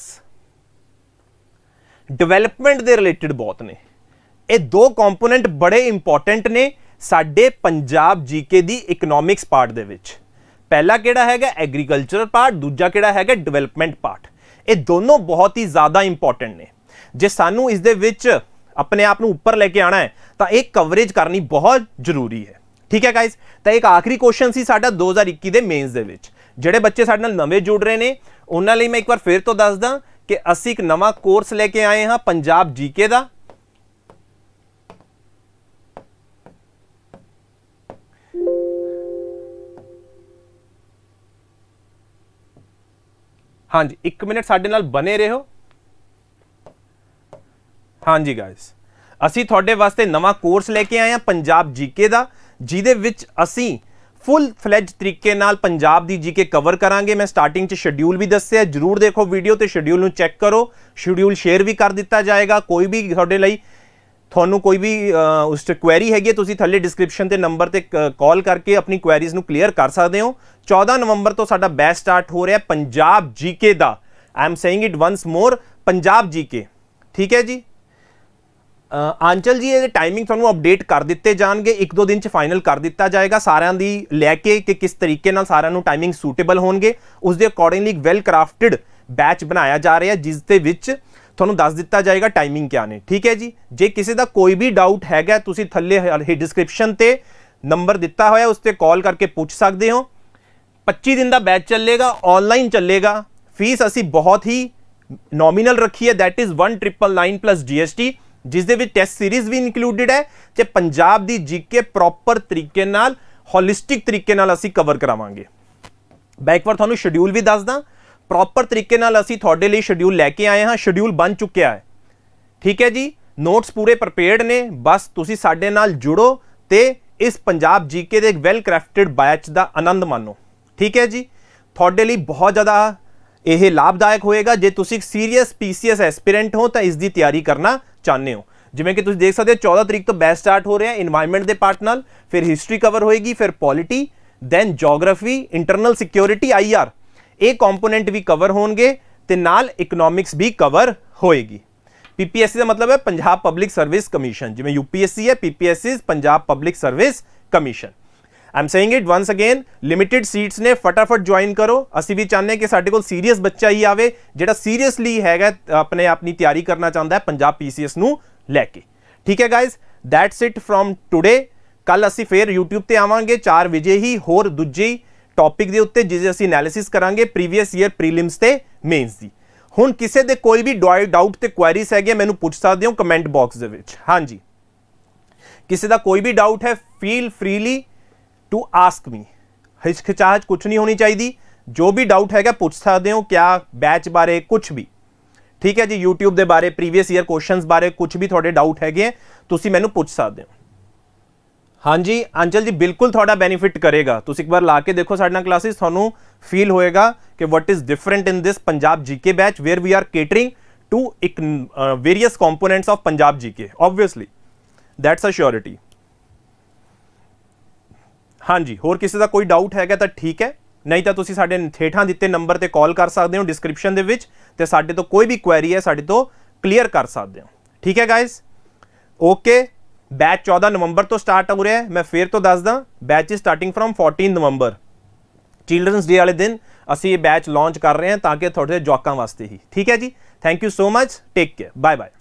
ਡਿਵੈਲਪਮੈਂਟ ਦੇ ਰਿਲੇਟਡ ਬਹੁਤ ਨੇ ਇਹ ਦੋ ਕੰਪੋਨੈਂਟ ਬੜੇ ਇੰਪੋਰਟੈਂਟ ਨੇ ਸਾਡੇ ਪੰਜਾਬ ਜੀਕੇ ਦੀ ਇਕਨੋਮਿਕਸ ਪਾਰਟ ਦੇ ਵਿੱਚ ਪਹਿਲਾ ਕਿਹੜਾ ਹੈਗਾ ਐਗਰੀਕਲਚਰ ਪਾਰਟ ਦੂਜਾ ਕਿਹੜਾ ਹੈਗਾ ਡਿਵੈਲਪਮੈਂਟ ਪਾਰਟ ਇਹ ਦੋਨੋਂ ਬਹੁਤ ਹੀ ਜ਼ਿਆਦਾ ਇੰਪੋਰਟੈਂਟ ਨੇ ਜੇ ਸਾਨੂੰ ਇਸ ਦੇ ਵਿੱਚ ਆਪਣੇ ਆਪ ਨੂੰ ਉੱਪਰ ਲੈ ਕੇ ਆਣਾ ਹੈ ਤਾਂ ਇਹ ਕਵਰੇਜ ਕਰਨੀ ਬਹੁਤ ਜ਼ਰੂਰੀ ਹੈ ਠੀਕ ਹੈ ਗਾਇਸ ਤਾਂ ਇੱਕ ਆਖਰੀ ਕੁਐਸਚਨ ਸੀ ਸਾਡਾ 2021 ਦੇ ਮੇਨਸ ਦੇ ਵਿੱਚ ਜਿਹੜੇ ਬੱਚੇ ਸਾਡੇ ਨਾਲ ਨਵੇਂ ਜੁੜ ਰਹੇ ਨੇ ਉਹਨਾਂ ਲਈ ਮੈਂ ਇੱਕ ਵਾਰ ਫੇਰ ਤੋਂ ਦੱਸਦਾ ਕਿ ਅਸੀਂ ਇੱਕ ਨਵਾਂ ਕੋਰਸ ਲੈ ਕੇ ਆਏ ਹਾਂ ਪੰਜਾਬ ਜੀਕੇ ਦਾ ਹਾਂਜੀ 1 ਮਿੰਟ ਸਾਡੇ ਨਾਲ ਬਨੇ ਰਹੋ ਹਾਂਜੀ ਗਾਇਸ ਅਸੀਂ ਤੁਹਾਡੇ ਵਾਸਤੇ ਨਵਾਂ ਕੋਰਸ ਲੈ ਕੇ ਆਏ ਆ ਪੰਜਾਬ ਜੀਕੇ ਦਾ ਜਿਹਦੇ ਵਿੱਚ ਅਸੀਂ ਫੁੱਲ ਫਲੇਜ ਤਰੀਕੇ ਨਾਲ ਪੰਜਾਬ ਦੀ ਜੀਕੇ ਕਵਰ ਕਰਾਂਗੇ ਮੈਂ ਸਟਾਰਟਿੰਗ 'ਚ ਸ਼ਡਿਊਲ ਵੀ ਦੱਸਿਆ ਜਰੂਰ ਦੇਖੋ ਵੀਡੀਓ ਤੇ ਸ਼ਡਿਊਲ ਨੂੰ ਚੈੱਕ ਕਰੋ ਸ਼ਡਿਊਲ ਸ਼ੇਅਰ ਵੀ ਕਰ ਦਿੱਤਾ ਜਾਏਗਾ ਕੋਈ ਵੀ ਤੁਹਾਡੇ ਲਈ ਤੁਹਾਨੂੰ ਕੋਈ ਵੀ ਉਸ ਤੇ ਕੁਐਰੀ ਹੈਗੀ ਤੁਸੀਂ ਥੱਲੇ ਡਿਸਕ੍ਰਿਪਸ਼ਨ ਤੇ ਨੰਬਰ ਤੇ ਕਾਲ ਕਰਕੇ ਆਪਣੀ ਕੁਐਰੀਜ਼ ਨੂੰ ਕਲੀਅਰ ਕਰ ਸਕਦੇ ਹੋ 14 ਨਵੰਬਰ ਤੋਂ ਸਾਡਾ ਬੈਚ ਸਟਾਰਟ ਹੋ ਰਿਹਾ ਪੰਜਾਬ ਜੀਕੇ ਦਾ I'm saying it once more Punjab GK ਠੀਕ ਹੈ ਜੀ ਆਂਚਲ ਜੀ ਇਹ ਟਾਈਮਿੰਗ ਤੁਹਾਨੂੰ ਅਪਡੇਟ ਕਰ ਦਿੱਤੇ ਜਾਣਗੇ ਇੱਕ ਦੋ ਦਿਨ ਚ ਫਾਈਨਲ ਕਰ ਦਿੱਤਾ ਜਾਏਗਾ ਸਾਰਿਆਂ ਦੀ ਲੈ ਕੇ ਕਿ ਕਿਸ ਤਰੀਕੇ ਨਾਲ ਸਾਰਿਆਂ ਨੂੰ ਟਾਈਮਿੰਗ ਸੂਟੇਬਲ ਹੋਣਗੇ ਉਸ ਦੇ ਅਕੋਰਡਿੰਗਲੀ ਵੈਲ ਕਰਾਫਟਡ ਬੈਚ ਬਣਾਇਆ ਜਾ ਰਿਹਾ ਜਿਸ ਦੇ ਵਿੱਚ ਤੁਹਾਨੂੰ ਦੱਸ ਦਿੱਤਾ ਜਾਏਗਾ ਟਾਈਮਿੰਗ ਕਿਆ ਨੇ ਠੀਕ ਹੈ ਜੀ ਜੇ ਕਿਸੇ ਦਾ ਕੋਈ ਵੀ ਡਾਊਟ ਹੈਗਾ ਤੁਸੀਂ ਥੱਲੇ ਹੀ ਡਿਸਕ੍ਰਿਪਸ਼ਨ ਤੇ ਨੰਬਰ ਦਿੱਤਾ ਹੋਇਆ ਉਸ ਤੇ ਕਾਲ ਕਰਕੇ ਪੁੱਛ ਸਕਦੇ ਹੋ 25 ਦਿਨ ਦਾ ਬੈਚ ਚੱਲੇਗਾ ਆਨਲਾਈਨ ਚੱਲੇਗਾ ਫੀਸ ਅਸੀਂ ਬਹੁਤ ਹੀ ਨੋਮੀਨਲ ਰੱਖੀ ਹੈ ਥੈਟ ਇਜ਼ 1999 GST ਜਿਸ ਦੇ ਵਿੱਚ ਟੈਸਟ ਸੀਰੀਜ਼ ਵੀ ਇਨਕਲੂਡਡ ਹੈ ਤੇ ਪੰਜਾਬ ਦੀ ਜੀਕੇ ਪ੍ਰੋਪਰ ਤਰੀਕੇ ਨਾਲ ਹੋਲਿਸਟਿਕ ਤਰੀਕੇ ਨਾਲ ਅਸੀਂ ਕਵਰ ਕਰਾਵਾਂਗੇ ਬੈਕਵਰ ਤੁਹਾਨੂੰ ਸ਼ਡਿਊਲ ਵੀ ਦੱਸਦਾ ਪ੍ਰੋਪਰ ਤਰੀਕੇ ਨਾਲ ਅਸੀਂ ਤੁਹਾਡੇ ਲਈ ਸ਼ਡਿਊਲ ਲੈ ਕੇ ਆਏ ਹਾਂ ਸ਼ਡਿਊਲ ਬਣ ਚੁੱਕਿਆ ਹੈ ਠੀਕ ਹੈ ਜੀ ਨੋਟਸ ਪੂਰੇ ਪ੍ਰਪੇਅਰਡ ਨੇ ਬਸ ਤੁਸੀਂ ਸਾਡੇ ਨਾਲ ਜੁੜੋ ਤੇ ਇਸ ਪੰਜਾਬ ਜੀਕੇ ਦੇ ਵੈਲ ਕ੍ਰਾਫਟਡ ਬੈਚ ਦਾ ਆਨੰਦ ਮਾਣੋ ਠੀਕ ਹੈ ਜੀ ਤੁਹਾਡੇ ਲਈ ਬਹੁਤ ਜ਼ਿਆਦਾ ਇਹ ਲਾਭਦਾਇਕ ਹੋਏਗਾ ਜੇ ਤੁਸੀਂ ਸੀਰੀਅਸ ਪੀਸੀਐਸ ਐਸਪੀਰੈਂਟ ਹੋ ਤਾਂ ਇਸ ਦੀ ਤਿਆਰੀ ਕਰਨਾ ਚਾਹੁੰਦੇ ਹੋ ਜਿਵੇਂ ਕਿ ਤੁਸੀਂ ਦੇਖ ਸਕਦੇ ਹੋ 14 ਤਰੀਕ ਤੋਂ ਬੈਚ ਸਟਾਰਟ ਹੋ ਰਿਹਾ ਹੈ এনवायरमेंट ਦੇ ਪਾਰਟ ਨਾਲ ਫਿਰ ਹਿਸਟਰੀ ਕਵਰ ਹੋਏਗੀ ਫਿਰ polity then geography internal security IR ਇਹ ਕੰਪੋਨੈਂਟ ਵੀ ਕਵਰ ਹੋਣਗੇ ਤੇ ਨਾਲ ਇਕਨੋਮਿਕਸ ਵੀ ਕਵਰ ਹੋਏਗੀ ਪੀਪੀਐਸਸੀ ਦਾ ਮਤਲਬ ਹੈ ਪੰਜਾਬ ਪਬਲਿਕ ਸਰਵਿਸ ਕਮਿਸ਼ਨ ਜਿਵੇਂ ਯੂਪੀਐਸਸੀ ਹੈ PPSC Punjab public service commission I'm saying it once again limited seats ਨੇ ਫਟਾਫਟ ਜੁਆਇਨ ਕਰੋ ਅਸੀਂ ਵੀ ਚਾਹੁੰਦੇ ਕਿ ਸਾਡੇ ਕੋਲ ਸੀਰੀਅਸ ਬੱਚਾ ਹੀ ਆਵੇ ਜਿਹੜਾ ਸੀਰੀਅਸਲੀ ਹੈਗਾ ਆਪਣੇ ਆਪਣੀ ਤਿਆਰੀ ਕਰਨਾ ਚਾਹੁੰਦਾ ਹੈ ਪੰਜਾਬ ਪੀਸੀਐਸ ਨੂੰ ਲੈ ਕੇ ਠੀਕ ਹੈ guys that's it from today ਕੱਲ ਅਸੀਂ ਫੇਰ YouTube ਤੇ ਆਵਾਂਗੇ 4 ਵਜੇ ਹੀ ਹੋਰ ਦੂਜੀ ਟੌਪਿਕ ਦੇ ਉੱਤੇ ਜਿਸ ਅਸੀਂ ਐਨਾਲਿਸਿਸ ਕਰਾਂਗੇ ਪ੍ਰੀਵੀਅਸ ਈਅਰ ਪ੍ਰੀਲਿਮਸ ਤੇ ਮੇਨਸ ਦੀ ਹੁਣ ਕਿਸੇ ਦੇ ਕੋਈ ਵੀ ਡਾਊਟ ਤੇ ਕੁਐਰੀਜ਼ ਹੈਗੇ ਮੈਨੂੰ ਪੁੱਛ ਸਕਦੇ ਹੋ ਕਮੈਂਟ ਬਾਕਸ ਦੇ ਵਿੱਚ ਹਾਂਜੀ ਕਿਸੇ ਦਾ ਕੋਈ ਵੀ ਡਾਊਟ ਹੈ feel freely to ask me ਹਿਚਕਿਚਾਹਟ ਕੁਝ ਨਹੀਂ ਹੋਣੀ ਚਾਹੀਦੀ ਜੋ ਵੀ ਡਾਊਟ ਹੈਗਾ ਪੁੱਛ ਸਕਦੇ ਹੋ ਕਿਆ ਬੈਚ ਬਾਰੇ ਕੁਝ ਵੀ ਠੀਕ ਹੈ ਜੀ YouTube ਦੇ ਬਾਰੇ ਪ੍ਰੀਵੀਅਸ ਈਅਰ ਕੁਐਸਚਨਸ ਬਾਰੇ ਕੁਝ ਵੀ ਤੁਹਾਡੇ ਡਾਊਟ ਹੈਗੇ ਤੁਸੀਂ ਮੈਨੂੰ ਪੁੱਛ ਸਕਦੇ ਹੋ ਹਾਂਜੀ ਅੰਚਲ ਜੀ ਬਿਲਕੁਲ ਤੁਹਾਡਾ ਬੈਨੀਫਿਟ ਕਰੇਗਾ ਤੁਸੀਂ ਇੱਕ ਵਾਰ ਲਾ ਕੇ ਦੇਖੋ ਸਾਡੇ ਨਾਲ ਕਲਾਸਿਸ ਤੁਹਾਨੂੰ ਫੀਲ ਹੋਏਗਾ ਕਿ what is different in this Punjab GK batch where we are catering to ਇੱਕ various components of Punjab GK obviously that's a surety ਹਾਂਜੀ ਹੋਰ ਕਿਸੇ ਦਾ ਕੋਈ ਡਾਊਟ ਹੈਗਾ ਤਾਂ ਠੀਕ ਹੈ ਨਹੀਂ ਤਾਂ ਤੁਸੀਂ ਸਾਡੇ ਥੇਠਾਂ ਦਿੱਤੇ ਨੰਬਰ ਤੇ ਕਾਲ ਕਰ ਸਕਦੇ ਹੋ ਡਿਸਕ੍ਰਿਪਸ਼ਨ ਦੇ ਵਿੱਚ ਤੇ ਸਾਡੇ ਤੋਂ ਕੋਈ ਵੀ ਕੁਐਰੀ ਹੈ ਸਾਡੇ ਤੋਂ ਕਲੀਅਰ ਕਰ ਸਕਦੇ ਹੋ ਠੀਕ ਹੈ ਗਾਇਸ ਓਕੇ ਬੈਚ 14 ਨਵੰਬਰ ਤੋਂ ਸਟਾਰਟ ਹੋ ਰਿਹਾ ਹੈ ਮੈਂ ਫੇਰ ਤੋਂ ਦੱਸਦਾ ਬੈਚ ਇਸ starting from 14 November children's day ਵਾਲੇ ਦਿਨ ਅਸੀਂ ਇਹ ਬੈਚ ਲਾਂਚ ਕਰ ਰਹੇ ਹਾਂ ਤਾਂ ਕਿ ਤੁਹਾਡੇ ਜੋਕਾਂ ਵਾਸਤੇ ਹੀ ਠੀਕ ਹੈ ਜੀ thank you so much take care bye bye